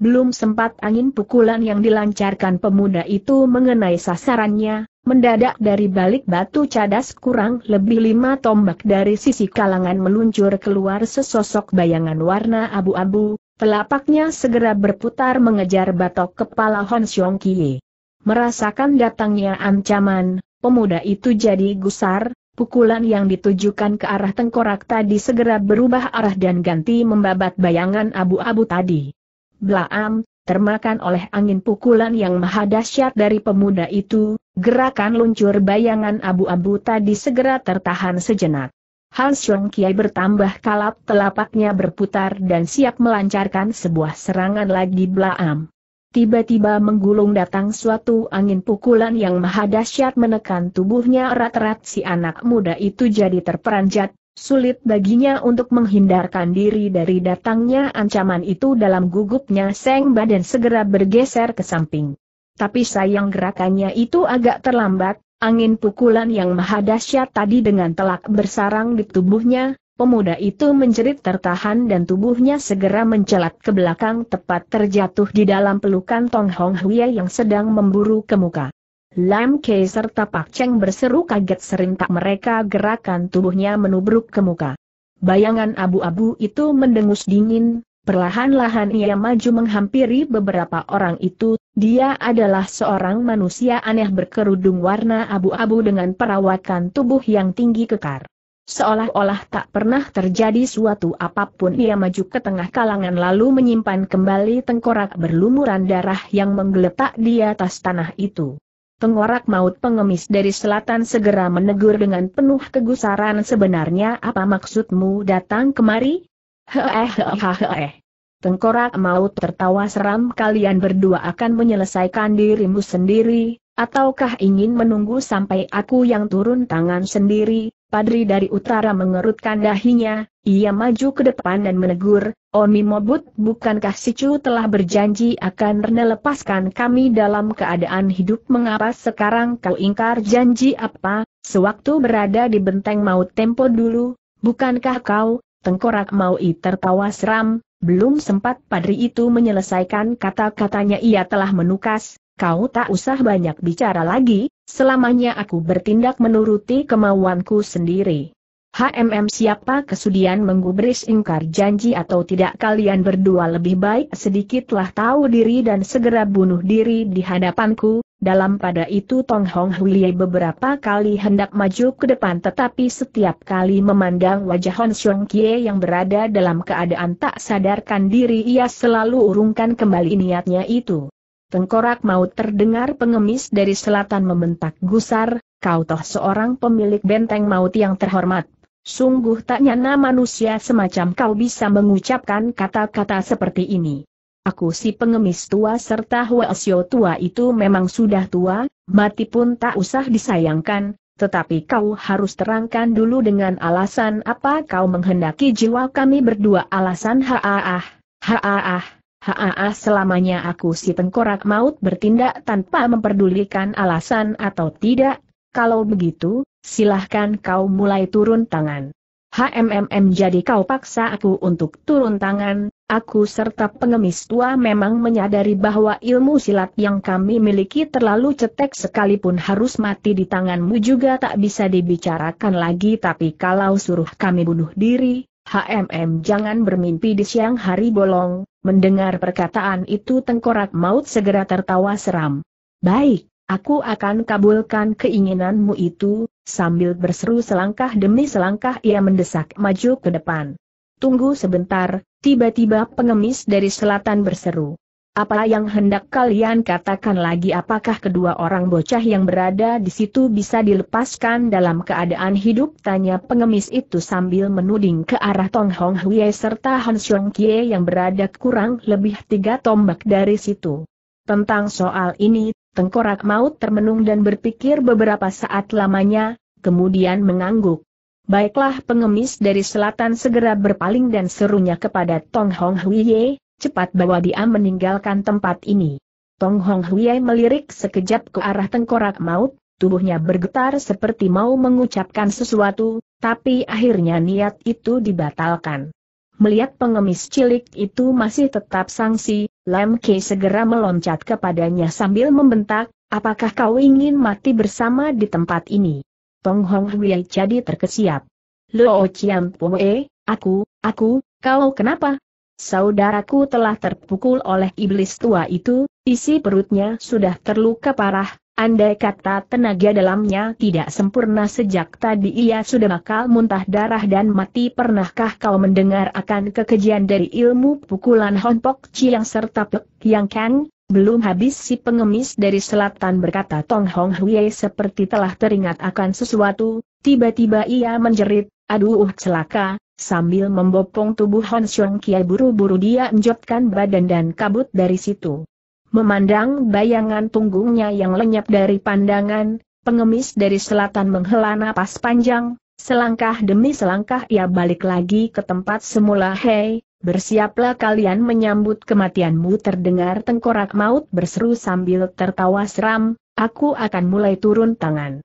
Belum sempat angin pukulan yang dilancarkan pemuda itu mengenai sasarannya, Mendadak dari balik batu cadas kurang lebih lima tombak dari sisi kalangan meluncur keluar sesosok bayangan warna abu-abu, telapaknya segera berputar mengejar batok kepala Hon Xiong Kie. Merasakan datangnya ancaman, pemuda itu jadi gusar, Pukulan yang ditujukan ke arah tengkorak tadi segera berubah arah dan ganti membabat bayangan abu-abu tadi. Blaam, termakan oleh angin pukulan yang maha dahsyat dari pemuda itu, gerakan luncur bayangan abu-abu tadi segera tertahan sejenak. Han Xiong Kiai bertambah kalap telapaknya berputar dan siap melancarkan sebuah serangan lagi belaam. Tiba-tiba menggulung datang suatu angin pukulan yang maha dahsyat menekan tubuhnya erat-erat si anak muda itu jadi terperanjat, Sulit baginya untuk menghindarkan diri dari datangnya ancaman itu dalam gugupnya Seng Badan segera bergeser ke samping. Tapi sayang gerakannya itu agak terlambat, angin pukulan yang dahsyat tadi dengan telak bersarang di tubuhnya, pemuda itu menjerit tertahan dan tubuhnya segera mencelat ke belakang tepat terjatuh di dalam pelukan Tong Hong Huye yang sedang memburu ke muka. Lam Kei serta Pak Cheng berseru kaget serentak mereka gerakan tubuhnya menubruk ke muka. Bayangan abu-abu itu mendengus dingin, perlahan-lahan ia maju menghampiri beberapa orang itu, dia adalah seorang manusia aneh berkerudung warna abu-abu dengan perawakan tubuh yang tinggi kekar. Seolah-olah tak pernah terjadi suatu apapun ia maju ke tengah kalangan lalu menyimpan kembali tengkorak berlumuran darah yang menggeletak di atas tanah itu. Tengorak maut pengemis dari selatan segera menegur dengan penuh kegusaran sebenarnya apa maksudmu datang kemari? Hehehehehe. Tengkorak maut tertawa seram kalian berdua akan menyelesaikan dirimu sendiri, ataukah ingin menunggu sampai aku yang turun tangan sendiri? Padri dari utara mengerutkan dahinya, ia maju ke depan dan menegur, Omi Mobut, bukankah si Chu telah berjanji akan melepaskan kami dalam keadaan hidup mengapa sekarang kau ingkar janji apa, sewaktu berada di benteng maut tempo dulu, bukankah kau, tengkorak mau tertawa seram, belum sempat padri itu menyelesaikan kata-katanya ia telah menukas, kau tak usah banyak bicara lagi, selamanya aku bertindak menuruti kemauanku sendiri. HMM siapa kesudian menggubris ingkar janji atau tidak kalian berdua lebih baik sedikitlah tahu diri dan segera bunuh diri di hadapanku, dalam pada itu Tong Hong beberapa kali hendak maju ke depan tetapi setiap kali memandang wajah Hon Xiong Kie yang berada dalam keadaan tak sadarkan diri ia selalu urungkan kembali niatnya itu. Tengkorak maut terdengar pengemis dari selatan membentak gusar, kau toh seorang pemilik benteng maut yang terhormat, Sungguh tak nyana manusia semacam kau bisa mengucapkan kata-kata seperti ini. Aku si pengemis tua serta Huasio tua itu memang sudah tua, mati pun tak usah disayangkan, tetapi kau harus terangkan dulu dengan alasan apa kau menghendaki jiwa kami berdua alasan haaah, haaah, haaah selamanya aku si tengkorak maut bertindak tanpa memperdulikan alasan atau tidak, kalau begitu, silahkan kau mulai turun tangan. HMMM jadi kau paksa aku untuk turun tangan, aku serta pengemis tua memang menyadari bahwa ilmu silat yang kami miliki terlalu cetek sekalipun harus mati di tanganmu juga tak bisa dibicarakan lagi tapi kalau suruh kami bunuh diri, HMM jangan bermimpi di siang hari bolong, mendengar perkataan itu tengkorak maut segera tertawa seram. Baik, Aku akan kabulkan keinginanmu itu, sambil berseru selangkah demi selangkah ia mendesak maju ke depan. Tunggu sebentar, tiba-tiba pengemis dari selatan berseru. Apa yang hendak kalian katakan lagi apakah kedua orang bocah yang berada di situ bisa dilepaskan dalam keadaan hidup? Tanya pengemis itu sambil menuding ke arah Tong Hong Hui serta Han Xiong Kie yang berada kurang lebih tiga tombak dari situ. Tentang soal ini, Tengkorak maut termenung dan berpikir beberapa saat lamanya, kemudian mengangguk. Baiklah pengemis dari selatan segera berpaling dan serunya kepada Tong Hong Huiye, cepat bawa dia meninggalkan tempat ini. Tong Hong Huiye melirik sekejap ke arah tengkorak maut, tubuhnya bergetar seperti mau mengucapkan sesuatu, tapi akhirnya niat itu dibatalkan. Melihat pengemis cilik itu masih tetap sangsi, Lam Kei segera meloncat kepadanya sambil membentak, apakah kau ingin mati bersama di tempat ini? Tong Hong Hui jadi terkesiap. Luo Chiam Pue, aku, aku, kau kenapa? Saudaraku telah terpukul oleh iblis tua itu, isi perutnya sudah terluka parah, Andai kata tenaga dalamnya tidak sempurna sejak tadi ia sudah bakal muntah darah dan mati Pernahkah kau mendengar akan kekejian dari ilmu pukulan Honpok yang serta Pek Yang Kang? Belum habis si pengemis dari selatan berkata Tong Hong Hui seperti telah teringat akan sesuatu, tiba-tiba ia menjerit, aduh celaka, sambil membopong tubuh Hon Xiong Kia buru-buru dia menjotkan badan dan kabut dari situ. Memandang bayangan punggungnya yang lenyap dari pandangan, pengemis dari selatan menghela napas panjang, selangkah demi selangkah ia balik lagi ke tempat semula hei, bersiaplah kalian menyambut kematianmu terdengar tengkorak maut berseru sambil tertawa seram, aku akan mulai turun tangan.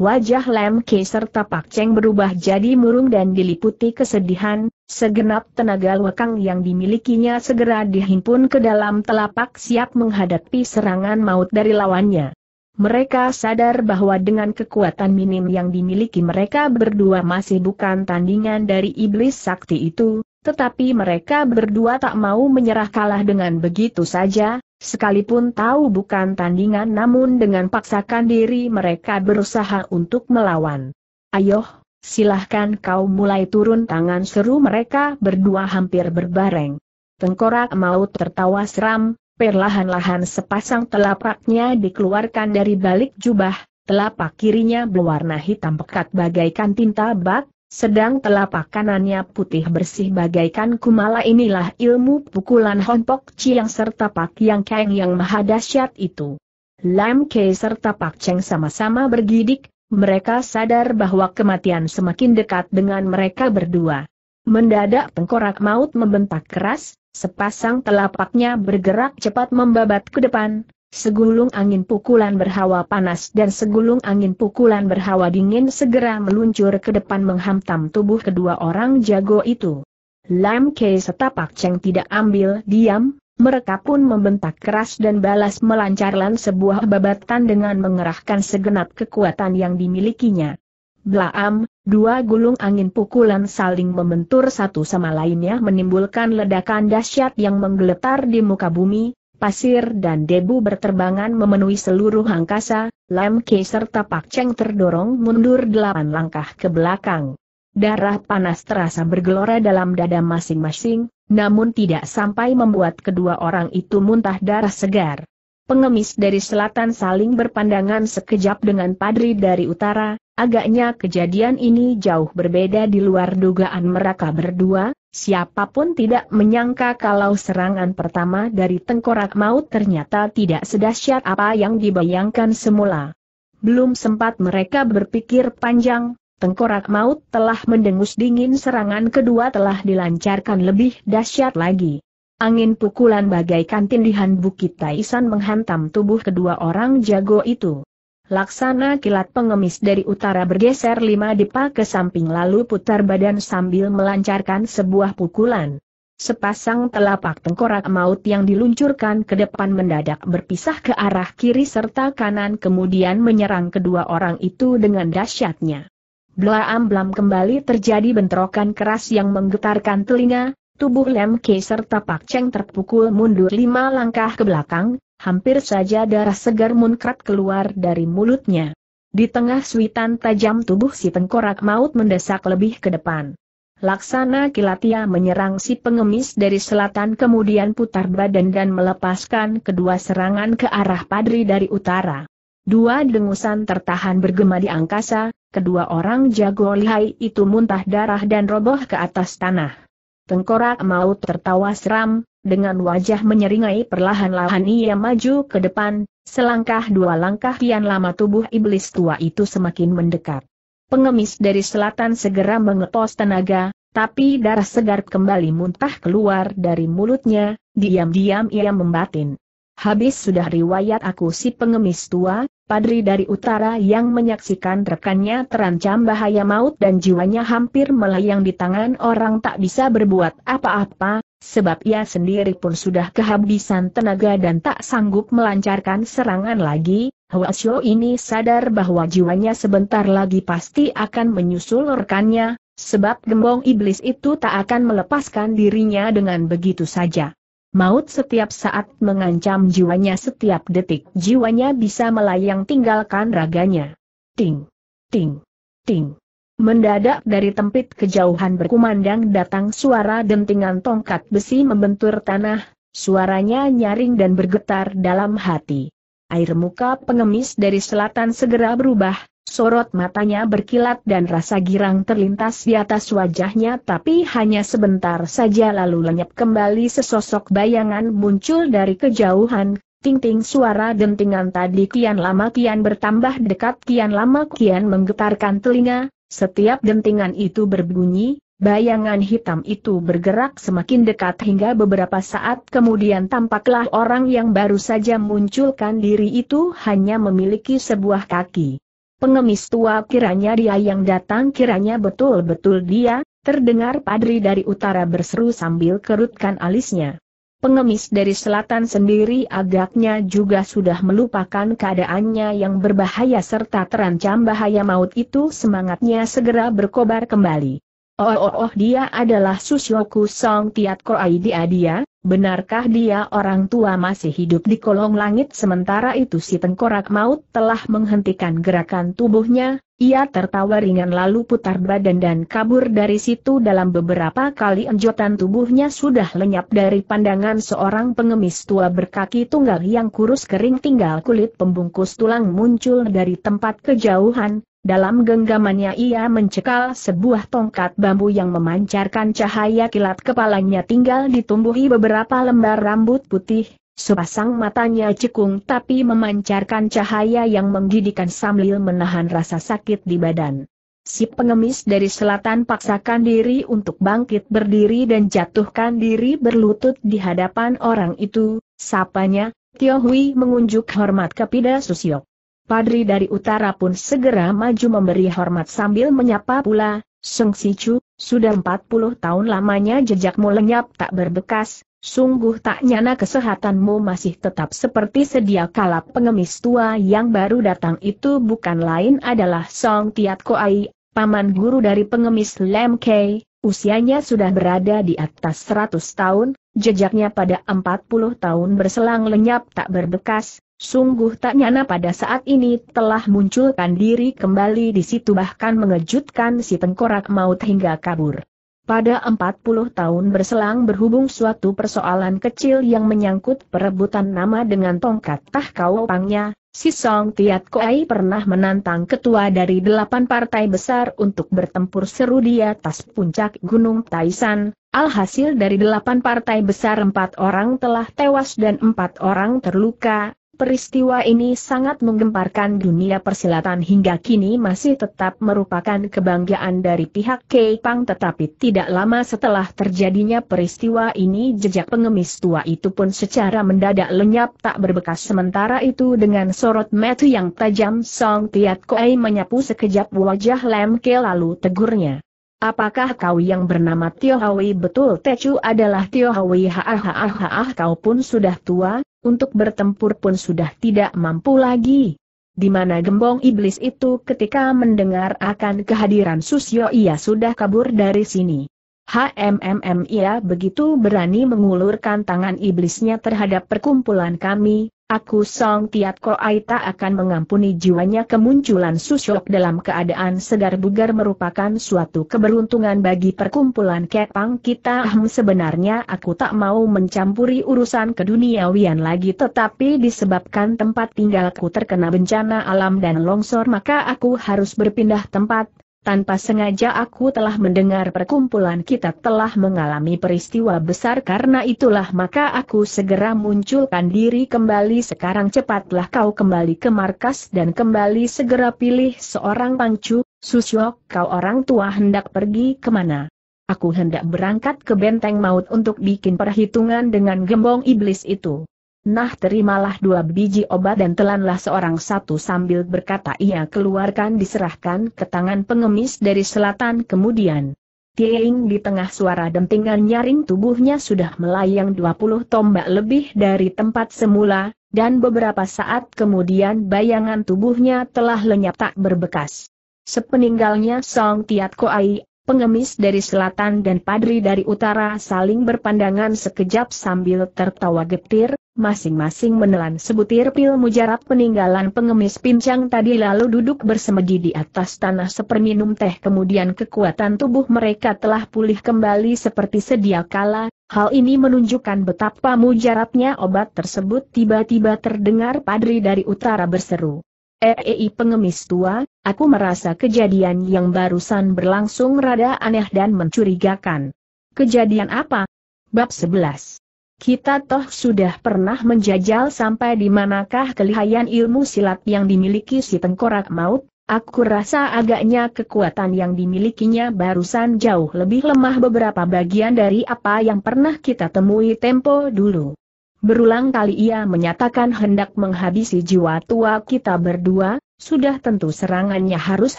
Wajah Lem Ke serta Pak Cheng berubah jadi murung dan diliputi kesedihan, segenap tenaga lekang yang dimilikinya segera dihimpun ke dalam telapak siap menghadapi serangan maut dari lawannya. Mereka sadar bahwa dengan kekuatan minim yang dimiliki mereka berdua masih bukan tandingan dari iblis sakti itu, tetapi mereka berdua tak mau menyerah kalah dengan begitu saja, Sekalipun tahu bukan tandingan namun dengan paksakan diri mereka berusaha untuk melawan. Ayoh, silahkan kau mulai turun tangan seru mereka berdua hampir berbareng. Tengkorak maut tertawa seram, perlahan-lahan sepasang telapaknya dikeluarkan dari balik jubah, telapak kirinya berwarna hitam pekat bagaikan tinta bak, sedang telapak kanannya putih bersih bagaikan kumala inilah ilmu pukulan Honpok yang serta Pak Yang Kang yang maha dahsyat itu. Lam Kei serta Pak Cheng sama-sama bergidik, mereka sadar bahwa kematian semakin dekat dengan mereka berdua. Mendadak tengkorak maut membentak keras, sepasang telapaknya bergerak cepat membabat ke depan, Segulung angin pukulan berhawa panas dan segulung angin pukulan berhawa dingin segera meluncur ke depan menghantam tubuh kedua orang jago itu. Lam Kei setapak Cheng tidak ambil diam, mereka pun membentak keras dan balas melancarkan sebuah babatan dengan mengerahkan segenap kekuatan yang dimilikinya. Blaam, dua gulung angin pukulan saling membentur satu sama lainnya menimbulkan ledakan dahsyat yang menggeletar di muka bumi, pasir dan debu berterbangan memenuhi seluruh angkasa, Lam Ke serta Pak Cheng terdorong mundur delapan langkah ke belakang. Darah panas terasa bergelora dalam dada masing-masing, namun tidak sampai membuat kedua orang itu muntah darah segar. Pengemis dari selatan saling berpandangan sekejap dengan padri dari utara, agaknya kejadian ini jauh berbeda di luar dugaan mereka berdua, Siapapun tidak menyangka kalau serangan pertama dari tengkorak maut ternyata tidak sedahsyat apa yang dibayangkan semula. Belum sempat mereka berpikir panjang, tengkorak maut telah mendengus dingin serangan kedua telah dilancarkan lebih dahsyat lagi. Angin pukulan bagaikan tindihan Bukit Taisan menghantam tubuh kedua orang jago itu. Laksana kilat pengemis dari utara bergeser lima depa ke samping lalu putar badan sambil melancarkan sebuah pukulan. Sepasang telapak tengkorak maut yang diluncurkan ke depan mendadak berpisah ke arah kiri serta kanan kemudian menyerang kedua orang itu dengan dahsyatnya. Blaam-blam kembali terjadi bentrokan keras yang menggetarkan telinga, tubuh Lem Ke serta Pak Cheng terpukul mundur lima langkah ke belakang, hampir saja darah segar munkrat keluar dari mulutnya. Di tengah suitan tajam tubuh si tengkorak maut mendesak lebih ke depan. Laksana Kilatia menyerang si pengemis dari selatan kemudian putar badan dan melepaskan kedua serangan ke arah padri dari utara. Dua dengusan tertahan bergema di angkasa, kedua orang jago lihai itu muntah darah dan roboh ke atas tanah. Tengkorak maut tertawa seram, dengan wajah menyeringai perlahan-lahan ia maju ke depan, selangkah dua langkah kian lama tubuh iblis tua itu semakin mendekat. Pengemis dari selatan segera mengepos tenaga, tapi darah segar kembali muntah keluar dari mulutnya, diam-diam ia membatin. Habis sudah riwayat aku si pengemis tua, padri dari utara yang menyaksikan rekannya terancam bahaya maut dan jiwanya hampir melayang di tangan orang tak bisa berbuat apa-apa, sebab ia sendiri pun sudah kehabisan tenaga dan tak sanggup melancarkan serangan lagi, Huasyo ini sadar bahwa jiwanya sebentar lagi pasti akan menyusul rekannya, sebab gembong iblis itu tak akan melepaskan dirinya dengan begitu saja. Maut setiap saat mengancam jiwanya setiap detik. Jiwanya bisa melayang tinggalkan raganya. Ting, ting, ting. Mendadak dari tempit kejauhan berkumandang datang suara dentingan tongkat besi membentur tanah, suaranya nyaring dan bergetar dalam hati. Air muka pengemis dari selatan segera berubah, sorot matanya berkilat dan rasa girang terlintas di atas wajahnya tapi hanya sebentar saja lalu lenyap kembali sesosok bayangan muncul dari kejauhan, Ting-ting suara dentingan tadi kian lama kian bertambah dekat kian lama kian menggetarkan telinga, setiap dentingan itu berbunyi, bayangan hitam itu bergerak semakin dekat hingga beberapa saat kemudian tampaklah orang yang baru saja munculkan diri itu hanya memiliki sebuah kaki. Pengemis tua kiranya dia yang datang kiranya betul-betul dia, terdengar padri dari utara berseru sambil kerutkan alisnya. Pengemis dari selatan sendiri agaknya juga sudah melupakan keadaannya yang berbahaya serta terancam bahaya maut itu semangatnya segera berkobar kembali. Oh oh oh dia adalah Susyoku Song Tiat Koai dia dia, benarkah dia orang tua masih hidup di kolong langit sementara itu si tengkorak maut telah menghentikan gerakan tubuhnya, ia tertawa ringan lalu putar badan dan kabur dari situ dalam beberapa kali enjotan tubuhnya sudah lenyap dari pandangan seorang pengemis tua berkaki tunggal yang kurus kering tinggal kulit pembungkus tulang muncul dari tempat kejauhan. Dalam genggamannya ia mencekal sebuah tongkat bambu yang memancarkan cahaya kilat kepalanya tinggal ditumbuhi beberapa lembar rambut putih, Sepasang matanya cekung tapi memancarkan cahaya yang menggidikan sambil menahan rasa sakit di badan. Si pengemis dari selatan paksakan diri untuk bangkit berdiri dan jatuhkan diri berlutut di hadapan orang itu, sapanya, Tio Hui mengunjuk hormat kepada Susio. Padri dari utara pun segera maju memberi hormat sambil menyapa pula, Seng Sicu, sudah 40 tahun lamanya jejakmu lenyap tak berbekas, Sungguh tak nyana kesehatanmu masih tetap seperti sedia kalap pengemis tua yang baru datang itu bukan lain adalah Song Tiat Koai, paman guru dari pengemis Lam Kei, usianya sudah berada di atas 100 tahun, jejaknya pada 40 tahun berselang lenyap tak berbekas, sungguh tak nyana pada saat ini telah munculkan diri kembali di situ bahkan mengejutkan si tengkorak maut hingga kabur. Pada 40 tahun berselang berhubung suatu persoalan kecil yang menyangkut perebutan nama dengan tongkat kau pangnya, si Song Tiat Koai pernah menantang ketua dari delapan partai besar untuk bertempur seru di atas puncak Gunung Taisan. Alhasil dari delapan partai besar empat orang telah tewas dan empat orang terluka, Peristiwa ini sangat menggemparkan dunia persilatan hingga kini masih tetap merupakan kebanggaan dari pihak Kepang. tetapi tidak lama setelah terjadinya peristiwa ini jejak pengemis tua itu pun secara mendadak lenyap tak berbekas sementara itu dengan sorot mata yang tajam Song Tiat Koei menyapu sekejap wajah Lem Ke lalu tegurnya. Apakah kau yang bernama Tio Hawi betul Tecu adalah Tio Hawi haah kau pun sudah tua, untuk bertempur pun sudah tidak mampu lagi. Di mana gembong iblis itu ketika mendengar akan kehadiran Susio, ia sudah kabur dari sini. HMMM ia begitu berani mengulurkan tangan iblisnya terhadap perkumpulan kami, aku Song Tiat Ko Aita akan mengampuni jiwanya kemunculan Susyok dalam keadaan segar bugar merupakan suatu keberuntungan bagi perkumpulan kepang kita hmm, sebenarnya aku tak mau mencampuri urusan keduniawian lagi tetapi disebabkan tempat tinggalku terkena bencana alam dan longsor maka aku harus berpindah tempat, tanpa sengaja aku telah mendengar perkumpulan kita telah mengalami peristiwa besar karena itulah maka aku segera munculkan diri kembali sekarang cepatlah kau kembali ke markas dan kembali segera pilih seorang pangcu, Susyok kau orang tua hendak pergi kemana. Aku hendak berangkat ke benteng maut untuk bikin perhitungan dengan gembong iblis itu. Nah terimalah dua biji obat dan telanlah seorang satu sambil berkata ia keluarkan diserahkan ke tangan pengemis dari selatan kemudian. Tieing di tengah suara dentingan nyaring tubuhnya sudah melayang 20 tombak lebih dari tempat semula, dan beberapa saat kemudian bayangan tubuhnya telah lenyap tak berbekas. Sepeninggalnya Song Tiat Koai, pengemis dari selatan dan padri dari utara saling berpandangan sekejap sambil tertawa getir, masing-masing menelan sebutir pil mujarab peninggalan pengemis pincang tadi lalu duduk bersemedi di atas tanah seperminum teh kemudian kekuatan tubuh mereka telah pulih kembali seperti sedia kala, hal ini menunjukkan betapa mujarabnya obat tersebut tiba-tiba terdengar padri dari utara berseru. Ei pengemis tua, aku merasa kejadian yang barusan berlangsung rada aneh dan mencurigakan. Kejadian apa? Bab 11. Kita toh sudah pernah menjajal sampai di manakah kelihayan ilmu silat yang dimiliki si tengkorak maut, aku rasa agaknya kekuatan yang dimilikinya barusan jauh lebih lemah beberapa bagian dari apa yang pernah kita temui tempo dulu. Berulang kali ia menyatakan hendak menghabisi jiwa tua kita berdua, sudah tentu serangannya harus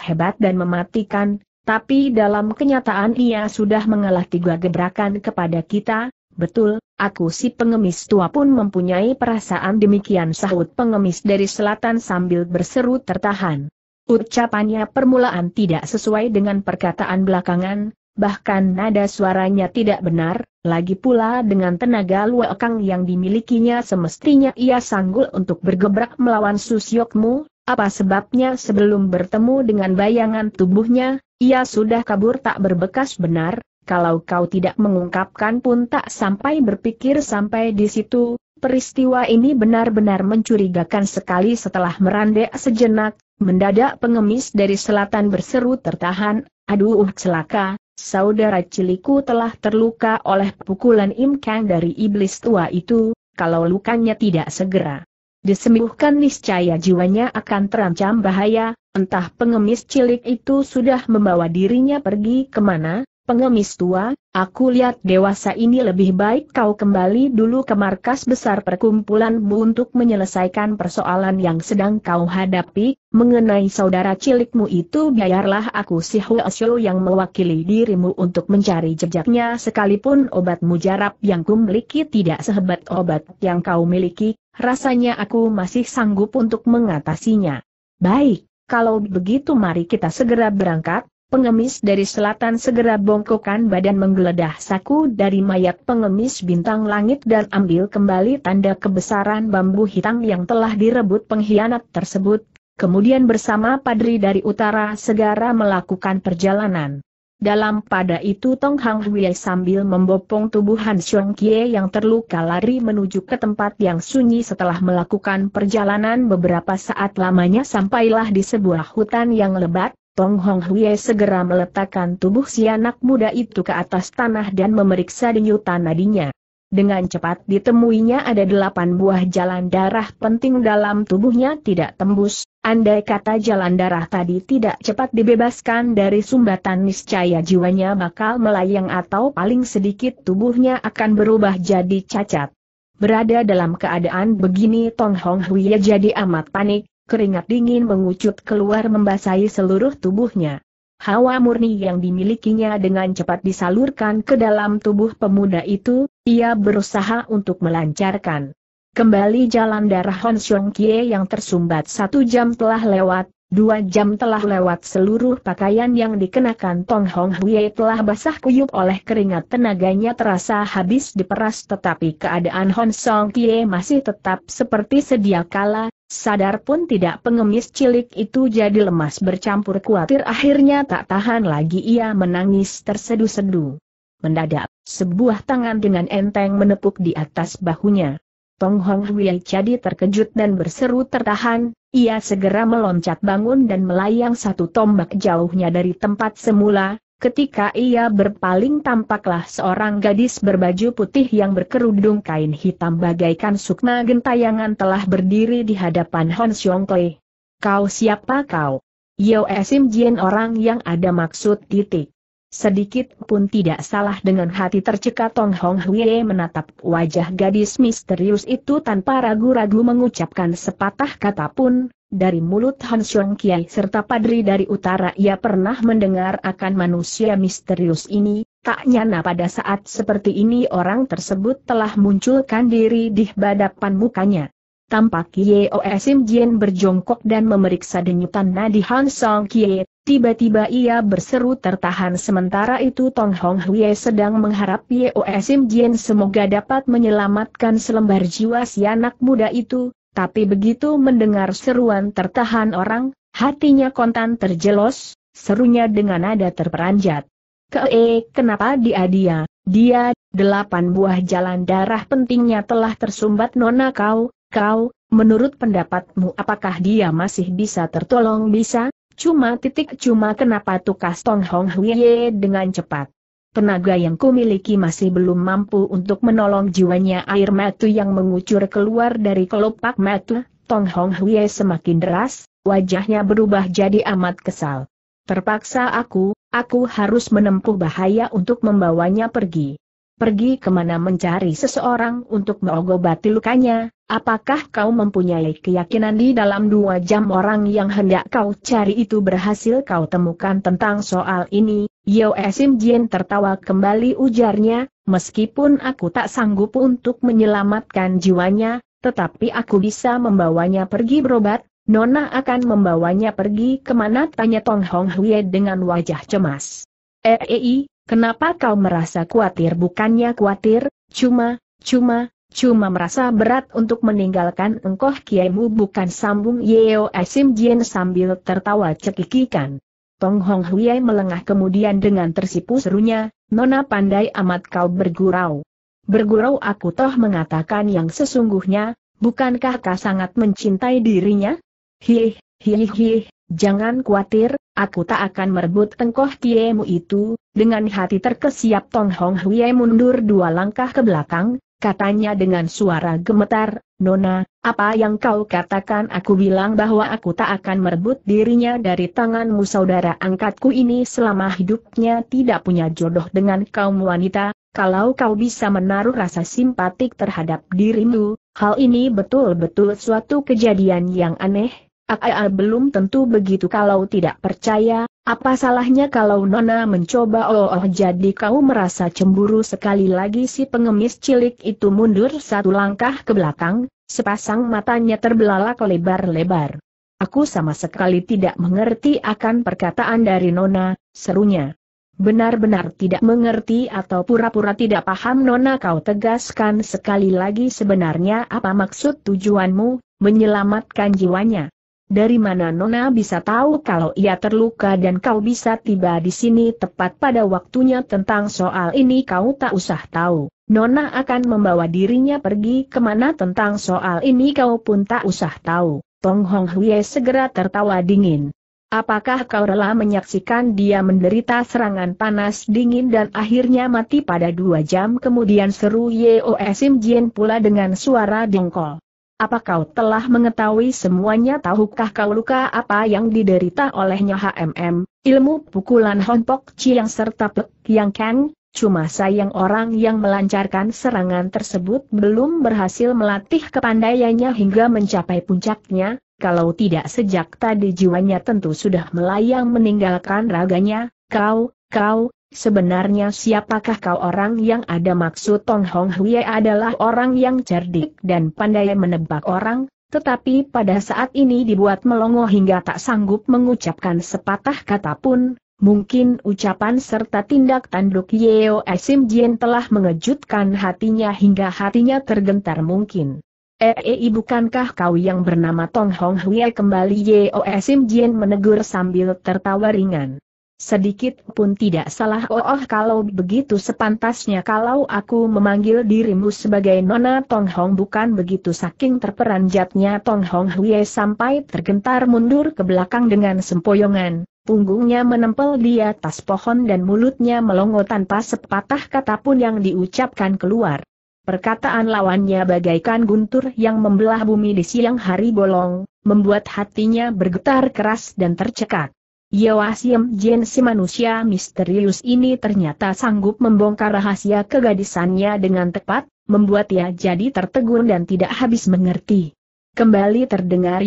hebat dan mematikan, tapi dalam kenyataan ia sudah mengalah tiga gebrakan kepada kita, betul, aku si pengemis tua pun mempunyai perasaan demikian sahut pengemis dari selatan sambil berseru tertahan. Ucapannya permulaan tidak sesuai dengan perkataan belakangan, bahkan nada suaranya tidak benar, lagi pula dengan tenaga luakang yang dimilikinya semestinya ia sanggul untuk bergebrak melawan Susyokmu, apa sebabnya sebelum bertemu dengan bayangan tubuhnya, ia sudah kabur tak berbekas benar, kalau kau tidak mengungkapkan pun tak sampai berpikir sampai di situ, peristiwa ini benar-benar mencurigakan sekali setelah merandek sejenak, mendadak pengemis dari selatan berseru tertahan, aduh celaka, Saudara ciliku telah terluka oleh pukulan Im Kang dari iblis tua itu, kalau lukanya tidak segera disembuhkan niscaya jiwanya akan terancam bahaya, entah pengemis cilik itu sudah membawa dirinya pergi kemana, pengemis tua, aku lihat dewasa ini lebih baik kau kembali dulu ke markas besar perkumpulanmu untuk menyelesaikan persoalan yang sedang kau hadapi, mengenai saudara cilikmu itu biarlah aku si Huasyo yang mewakili dirimu untuk mencari jejaknya sekalipun obat mujarab yang kumiliki tidak sehebat obat yang kau miliki, rasanya aku masih sanggup untuk mengatasinya. Baik, kalau begitu mari kita segera berangkat, Pengemis dari selatan segera bongkokan badan menggeledah saku dari mayat pengemis bintang langit dan ambil kembali tanda kebesaran bambu hitam yang telah direbut pengkhianat tersebut, kemudian bersama padri dari utara segera melakukan perjalanan. Dalam pada itu Tong Hang Hwie sambil membopong tubuh Han Xiong Kie yang terluka lari menuju ke tempat yang sunyi setelah melakukan perjalanan beberapa saat lamanya sampailah di sebuah hutan yang lebat, Tong Hong Hwie segera meletakkan tubuh si anak muda itu ke atas tanah dan memeriksa denyutan nadinya. Dengan cepat ditemuinya ada delapan buah jalan darah penting dalam tubuhnya tidak tembus, andai kata jalan darah tadi tidak cepat dibebaskan dari sumbatan niscaya jiwanya bakal melayang atau paling sedikit tubuhnya akan berubah jadi cacat. Berada dalam keadaan begini Tong Hong Hui jadi amat panik, Keringat dingin mengucut keluar membasahi seluruh tubuhnya. Hawa murni yang dimilikinya dengan cepat disalurkan ke dalam tubuh pemuda itu, ia berusaha untuk melancarkan. Kembali jalan darah Hon Xiong Kie yang tersumbat satu jam telah lewat, dua jam telah lewat seluruh pakaian yang dikenakan Tong Hong Hwie telah basah kuyup oleh keringat tenaganya terasa habis diperas tetapi keadaan Hon Xiong Kie masih tetap seperti sedia kala, Sadar pun tidak pengemis cilik itu jadi lemas bercampur kuatir akhirnya tak tahan lagi ia menangis tersedu-sedu. Mendadak, sebuah tangan dengan enteng menepuk di atas bahunya. Tong Hong Hui jadi terkejut dan berseru tertahan, ia segera meloncat bangun dan melayang satu tombak jauhnya dari tempat semula, Ketika ia berpaling tampaklah seorang gadis berbaju putih yang berkerudung kain hitam bagaikan sukma gentayangan telah berdiri di hadapan Hon Xiong Kle. Kau siapa kau? Yo Esim Jin orang yang ada maksud titik. Sedikit pun tidak salah dengan hati tercekat Tong Hong Hwee menatap wajah gadis misterius itu tanpa ragu-ragu mengucapkan sepatah kata pun, dari mulut Han Xiong Kiai serta padri dari utara ia pernah mendengar akan manusia misterius ini, tak nyana pada saat seperti ini orang tersebut telah munculkan diri di hadapan mukanya. Tampak Yeo Sim Jin berjongkok dan memeriksa denyutan nadi Han Song Kiai. tiba-tiba ia berseru tertahan sementara itu Tong Hong Hwie sedang mengharap Yeo Sim Jin semoga dapat menyelamatkan selembar jiwa si anak muda itu, tapi begitu mendengar seruan tertahan orang, hatinya kontan terjelos, serunya dengan nada terperanjat. ke Kee, kenapa dia dia, dia, delapan buah jalan darah pentingnya telah tersumbat nona kau, kau, menurut pendapatmu apakah dia masih bisa tertolong bisa? Cuma titik cuma kenapa tukas Tong Hong Huiye dengan cepat. Tenaga yang kumiliki masih belum mampu untuk menolong jiwanya air mata yang mengucur keluar dari kelopak mata, Tong Hong Hui semakin deras, wajahnya berubah jadi amat kesal. Terpaksa aku, aku harus menempuh bahaya untuk membawanya pergi pergi kemana mencari seseorang untuk mengobati lukanya, apakah kau mempunyai keyakinan di dalam dua jam orang yang hendak kau cari itu berhasil kau temukan tentang soal ini? Yo Sim Jin tertawa kembali ujarnya, meskipun aku tak sanggup untuk menyelamatkan jiwanya, tetapi aku bisa membawanya pergi berobat, Nona akan membawanya pergi kemana tanya Tong Hong Hui dengan wajah cemas. Ei, eh, eh, eh, Kenapa kau merasa khawatir bukannya khawatir, cuma, cuma, cuma merasa berat untuk meninggalkan engkoh kiaimu bukan sambung Yeo Asim Jien sambil tertawa cekikikan. Tong Hong Huiai melengah kemudian dengan tersipu serunya, Nona pandai amat kau bergurau. Bergurau aku toh mengatakan yang sesungguhnya, bukankah kau sangat mencintai dirinya? Hih, hih hih, jangan khawatir, aku tak akan merebut tengkoh kiemu itu, dengan hati terkesiap Tong Hong Hwie mundur dua langkah ke belakang, katanya dengan suara gemetar, Nona, apa yang kau katakan aku bilang bahwa aku tak akan merebut dirinya dari tanganmu saudara angkatku ini selama hidupnya tidak punya jodoh dengan kaum wanita, kalau kau bisa menaruh rasa simpatik terhadap dirimu, hal ini betul-betul suatu kejadian yang aneh, Aa ah, ah, ah, belum tentu begitu kalau tidak percaya, apa salahnya kalau Nona mencoba oh, oh jadi kau merasa cemburu sekali lagi si pengemis cilik itu mundur satu langkah ke belakang, sepasang matanya terbelalak lebar-lebar. Aku sama sekali tidak mengerti akan perkataan dari Nona, serunya. Benar-benar tidak mengerti atau pura-pura tidak paham Nona kau tegaskan sekali lagi sebenarnya apa maksud tujuanmu, menyelamatkan jiwanya. Dari mana Nona bisa tahu kalau ia terluka dan kau bisa tiba di sini tepat pada waktunya tentang soal ini kau tak usah tahu. Nona akan membawa dirinya pergi kemana tentang soal ini kau pun tak usah tahu. Tong Hong Hwie segera tertawa dingin. Apakah kau rela menyaksikan dia menderita serangan panas dingin dan akhirnya mati pada dua jam kemudian seru Yeo Sim Jin pula dengan suara dengkol. Apa kau telah mengetahui semuanya tahukah kau luka apa yang diderita olehnya HMM, ilmu pukulan Honpok Chiang serta Pek Yang Kang, Cuma sayang orang yang melancarkan serangan tersebut belum berhasil melatih kepandaiannya hingga mencapai puncaknya, kalau tidak sejak tadi jiwanya tentu sudah melayang meninggalkan raganya, kau, kau, Sebenarnya siapakah kau orang yang ada maksud Tong Hong Hui adalah orang yang cerdik dan pandai menebak orang, tetapi pada saat ini dibuat melongo hingga tak sanggup mengucapkan sepatah kata pun, mungkin ucapan serta tindak tanduk Yeo Sim Jien telah mengejutkan hatinya hingga hatinya tergentar mungkin. Eh, eh, eh, bukankah kau yang bernama Tong Hong Hui kembali Yeo Sim Jien menegur sambil tertawa ringan. Sedikit pun tidak salah oh, oh kalau begitu sepantasnya kalau aku memanggil dirimu sebagai Nona Tong Hong bukan begitu saking terperanjatnya Tong Hong Huye sampai tergentar mundur ke belakang dengan sempoyongan. Punggungnya menempel di atas pohon dan mulutnya melongo tanpa sepatah kata pun yang diucapkan keluar. Perkataan lawannya bagaikan guntur yang membelah bumi di siang hari bolong, membuat hatinya bergetar keras dan tercekat. Siem Jin si manusia misterius ini ternyata sanggup membongkar rahasia kegadisannya dengan tepat, membuat ia jadi tertegun dan tidak habis mengerti. Kembali terdengar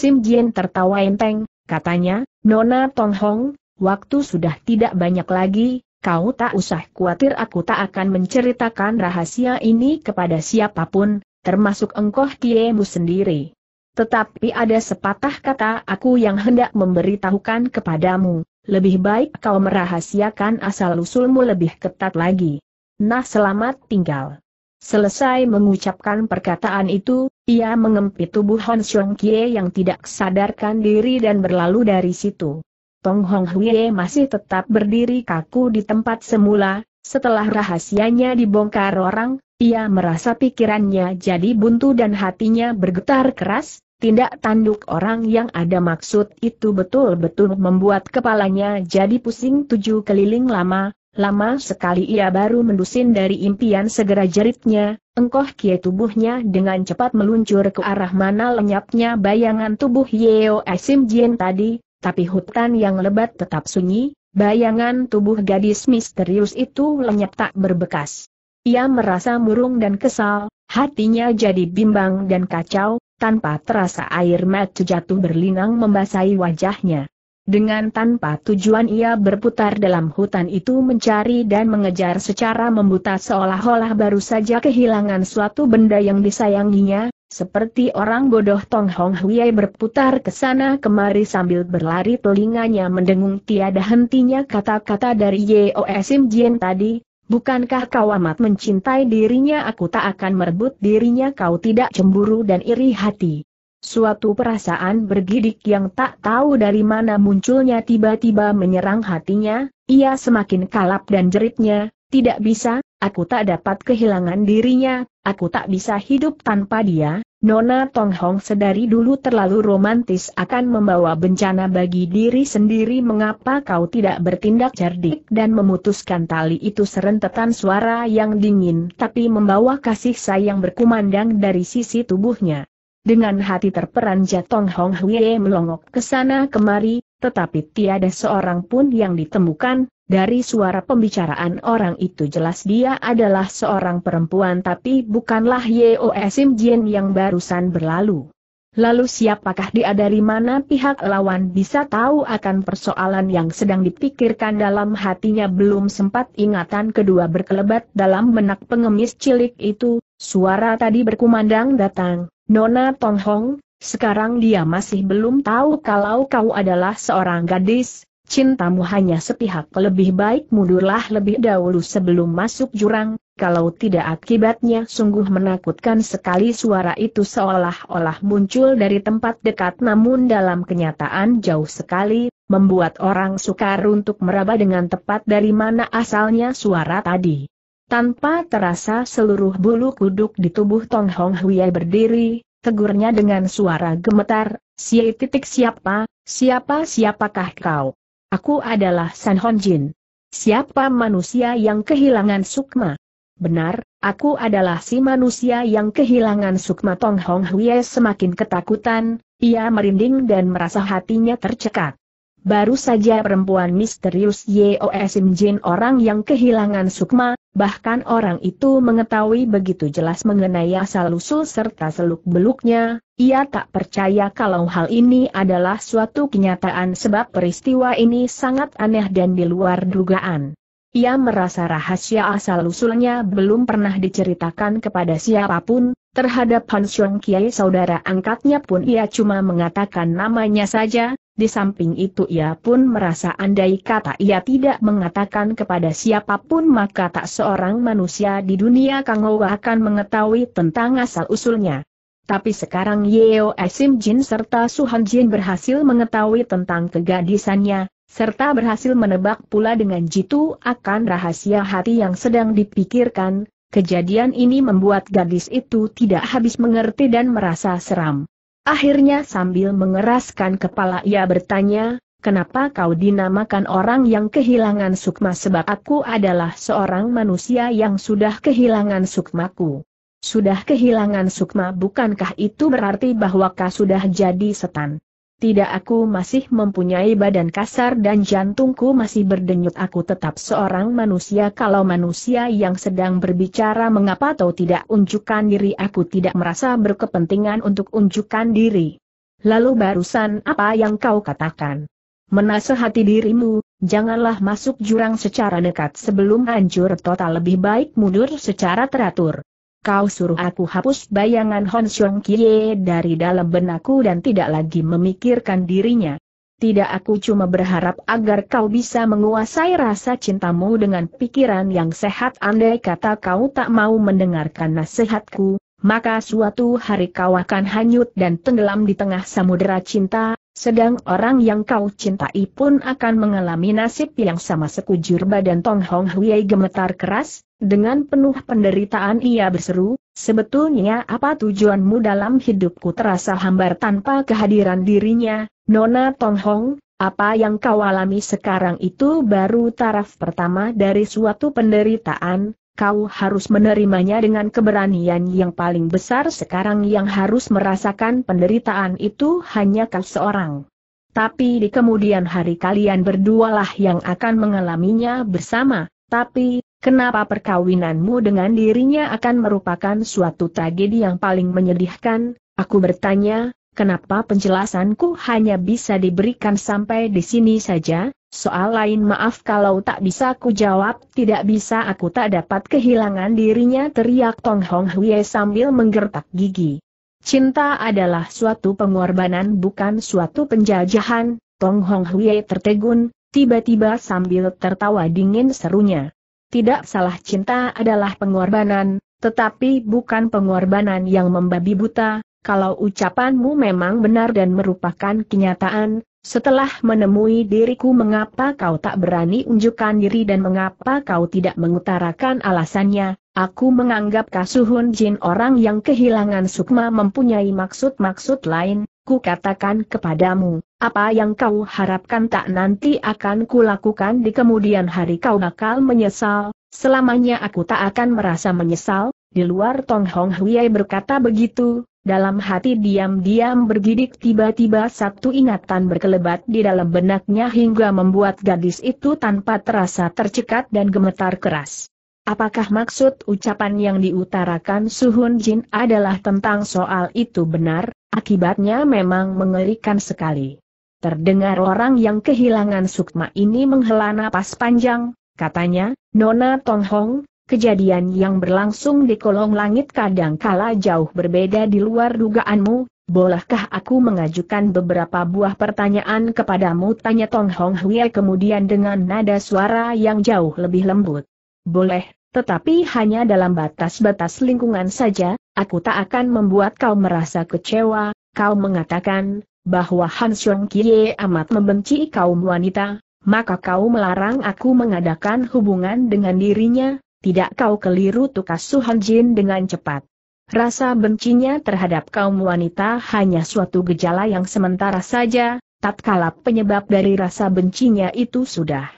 Sim Jin tertawa enteng, katanya, Nona Tong Hong, waktu sudah tidak banyak lagi, kau tak usah khawatir aku tak akan menceritakan rahasia ini kepada siapapun, termasuk engkau kiemu sendiri. Tetapi ada sepatah kata aku yang hendak memberitahukan kepadamu, lebih baik kau merahasiakan asal-usulmu lebih ketat lagi. Nah selamat tinggal. Selesai mengucapkan perkataan itu, ia mengempit tubuh Hon Xiong Kie yang tidak sadarkan diri dan berlalu dari situ. Tong Hong Hwie masih tetap berdiri kaku di tempat semula, setelah rahasianya dibongkar orang, ia merasa pikirannya jadi buntu dan hatinya bergetar keras, tindak tanduk orang yang ada maksud itu betul-betul membuat kepalanya jadi pusing tujuh keliling lama, lama sekali ia baru mendusin dari impian segera jeritnya, engkoh kie tubuhnya dengan cepat meluncur ke arah mana lenyapnya bayangan tubuh Yeo Esim Jin tadi, tapi hutan yang lebat tetap sunyi, bayangan tubuh gadis misterius itu lenyap tak berbekas. Ia merasa murung dan kesal, hatinya jadi bimbang dan kacau, tanpa terasa air mata jatuh berlinang membasahi wajahnya. Dengan tanpa tujuan ia berputar dalam hutan itu mencari dan mengejar secara membuta seolah-olah baru saja kehilangan suatu benda yang disayanginya, seperti orang bodoh Tong Hong Hui berputar ke sana kemari sambil berlari telinganya mendengung tiada hentinya kata-kata dari Yeo Sim Jin tadi, Bukankah kau amat mencintai dirinya aku tak akan merebut dirinya kau tidak cemburu dan iri hati. Suatu perasaan bergidik yang tak tahu dari mana munculnya tiba-tiba menyerang hatinya, ia semakin kalap dan jeritnya, tidak bisa, aku tak dapat kehilangan dirinya, aku tak bisa hidup tanpa dia, Nona Tong Hong sedari dulu terlalu romantis akan membawa bencana bagi diri sendiri mengapa kau tidak bertindak cerdik dan memutuskan tali itu serentetan suara yang dingin tapi membawa kasih sayang berkumandang dari sisi tubuhnya. Dengan hati terperanjat Tong Hong Hwee melongok ke sana kemari, tetapi tiada seorang pun yang ditemukan, dari suara pembicaraan orang itu jelas dia adalah seorang perempuan tapi bukanlah Yeo Sim Jin yang barusan berlalu. Lalu siapakah dia dari mana pihak lawan bisa tahu akan persoalan yang sedang dipikirkan dalam hatinya belum sempat ingatan kedua berkelebat dalam benak pengemis cilik itu, suara tadi berkumandang datang, Nona Tong Hong sekarang dia masih belum tahu kalau kau adalah seorang gadis, cintamu hanya sepihak lebih baik mundurlah lebih dahulu sebelum masuk jurang, kalau tidak akibatnya sungguh menakutkan sekali suara itu seolah-olah muncul dari tempat dekat namun dalam kenyataan jauh sekali, membuat orang sukar untuk meraba dengan tepat dari mana asalnya suara tadi. Tanpa terasa seluruh bulu kuduk di tubuh Tong Hong Hui berdiri, tegurnya dengan suara gemetar, si titik siapa, siapa siapakah kau? Aku adalah San Honjin. Siapa manusia yang kehilangan sukma? Benar, aku adalah si manusia yang kehilangan sukma Tong Hong Hwie semakin ketakutan, ia merinding dan merasa hatinya tercekat. Baru saja perempuan misterius Yeo Jin orang yang kehilangan sukma, bahkan orang itu mengetahui begitu jelas mengenai asal-usul serta seluk-beluknya, ia tak percaya kalau hal ini adalah suatu kenyataan sebab peristiwa ini sangat aneh dan di luar dugaan. Ia merasa rahasia asal-usulnya belum pernah diceritakan kepada siapapun, terhadap Han Xiong Kiai saudara angkatnya pun ia cuma mengatakan namanya saja, di samping itu ia pun merasa andai kata ia tidak mengatakan kepada siapapun maka tak seorang manusia di dunia Kangou akan mengetahui tentang asal-usulnya. Tapi sekarang Yeo Esim Jin serta Su Suhan Jin berhasil mengetahui tentang kegadisannya, serta berhasil menebak pula dengan jitu akan rahasia hati yang sedang dipikirkan, kejadian ini membuat gadis itu tidak habis mengerti dan merasa seram. Akhirnya sambil mengeraskan kepala ia bertanya, kenapa kau dinamakan orang yang kehilangan sukma sebab aku adalah seorang manusia yang sudah kehilangan sukmaku. Sudah kehilangan sukma bukankah itu berarti bahwa kau sudah jadi setan? tidak aku masih mempunyai badan kasar dan jantungku masih berdenyut aku tetap seorang manusia kalau manusia yang sedang berbicara mengapa atau tidak unjukkan diri aku tidak merasa berkepentingan untuk unjukkan diri. Lalu barusan apa yang kau katakan? Menasehati dirimu, janganlah masuk jurang secara dekat sebelum hancur total lebih baik mundur secara teratur. Kau suruh aku hapus bayangan Hon Xiong Kie dari dalam benakku dan tidak lagi memikirkan dirinya. Tidak aku cuma berharap agar kau bisa menguasai rasa cintamu dengan pikiran yang sehat andai kata kau tak mau mendengarkan nasihatku, maka suatu hari kau akan hanyut dan tenggelam di tengah samudera cinta, sedang orang yang kau cintai pun akan mengalami nasib yang sama sekujur badan Tong Hong Hui gemetar keras, dengan penuh penderitaan ia berseru, sebetulnya apa tujuanmu dalam hidupku terasa hambar tanpa kehadiran dirinya, Nona Tonghong, apa yang kau alami sekarang itu baru taraf pertama dari suatu penderitaan, kau harus menerimanya dengan keberanian yang paling besar sekarang yang harus merasakan penderitaan itu hanya kau seorang. Tapi di kemudian hari kalian berdualah yang akan mengalaminya bersama, tapi, Kenapa perkawinanmu dengan dirinya akan merupakan suatu tragedi yang paling menyedihkan? Aku bertanya, kenapa penjelasanku hanya bisa diberikan sampai di sini saja? Soal lain maaf kalau tak bisa ku jawab, tidak bisa aku tak dapat kehilangan dirinya teriak Tong Hong Hwie sambil menggertak gigi. Cinta adalah suatu pengorbanan bukan suatu penjajahan, Tong Hong Hwie tertegun, tiba-tiba sambil tertawa dingin serunya. Tidak salah cinta adalah pengorbanan, tetapi bukan pengorbanan yang membabi buta, kalau ucapanmu memang benar dan merupakan kenyataan, setelah menemui diriku mengapa kau tak berani unjukkan diri dan mengapa kau tidak mengutarakan alasannya, aku menganggap Kasuhun Jin orang yang kehilangan sukma mempunyai maksud-maksud lain, ku katakan kepadamu, apa yang kau harapkan tak nanti akan kulakukan di kemudian hari kau bakal menyesal, selamanya aku tak akan merasa menyesal, di luar Tong Hong Huiai berkata begitu, dalam hati diam-diam bergidik tiba-tiba satu ingatan berkelebat di dalam benaknya hingga membuat gadis itu tanpa terasa tercekat dan gemetar keras. Apakah maksud ucapan yang diutarakan Suhun Jin adalah tentang soal itu benar? Akibatnya memang mengerikan sekali. Terdengar orang yang kehilangan sukma ini menghela napas panjang, katanya, Nona Tong Hong. kejadian yang berlangsung di kolong langit kadang kala jauh berbeda di luar dugaanmu, bolehkah aku mengajukan beberapa buah pertanyaan kepadamu? Tanya Tong Hong Hwie kemudian dengan nada suara yang jauh lebih lembut. Boleh, tetapi hanya dalam batas-batas lingkungan saja, aku tak akan membuat kau merasa kecewa, kau mengatakan, bahwa Han Xiong Kie amat membenci kaum wanita, maka kau melarang aku mengadakan hubungan dengan dirinya, tidak kau keliru tukas Han Jin dengan cepat. Rasa bencinya terhadap kaum wanita hanya suatu gejala yang sementara saja, tatkala penyebab dari rasa bencinya itu sudah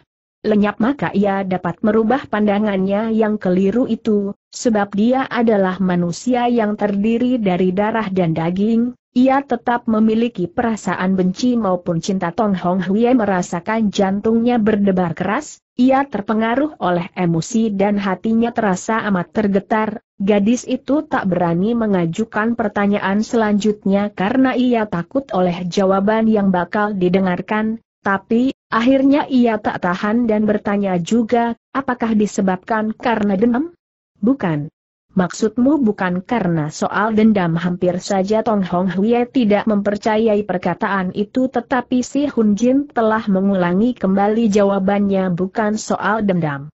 lenyap maka ia dapat merubah pandangannya yang keliru itu, sebab dia adalah manusia yang terdiri dari darah dan daging, ia tetap memiliki perasaan benci maupun cinta Tong Hong Hui merasakan jantungnya berdebar keras, ia terpengaruh oleh emosi dan hatinya terasa amat tergetar, gadis itu tak berani mengajukan pertanyaan selanjutnya karena ia takut oleh jawaban yang bakal didengarkan, tapi, akhirnya ia tak tahan dan bertanya juga, apakah disebabkan karena demam? Bukan. Maksudmu bukan karena soal dendam hampir saja Tong Hong Hwie tidak mempercayai perkataan itu tetapi si Hun Jin telah mengulangi kembali jawabannya bukan soal dendam.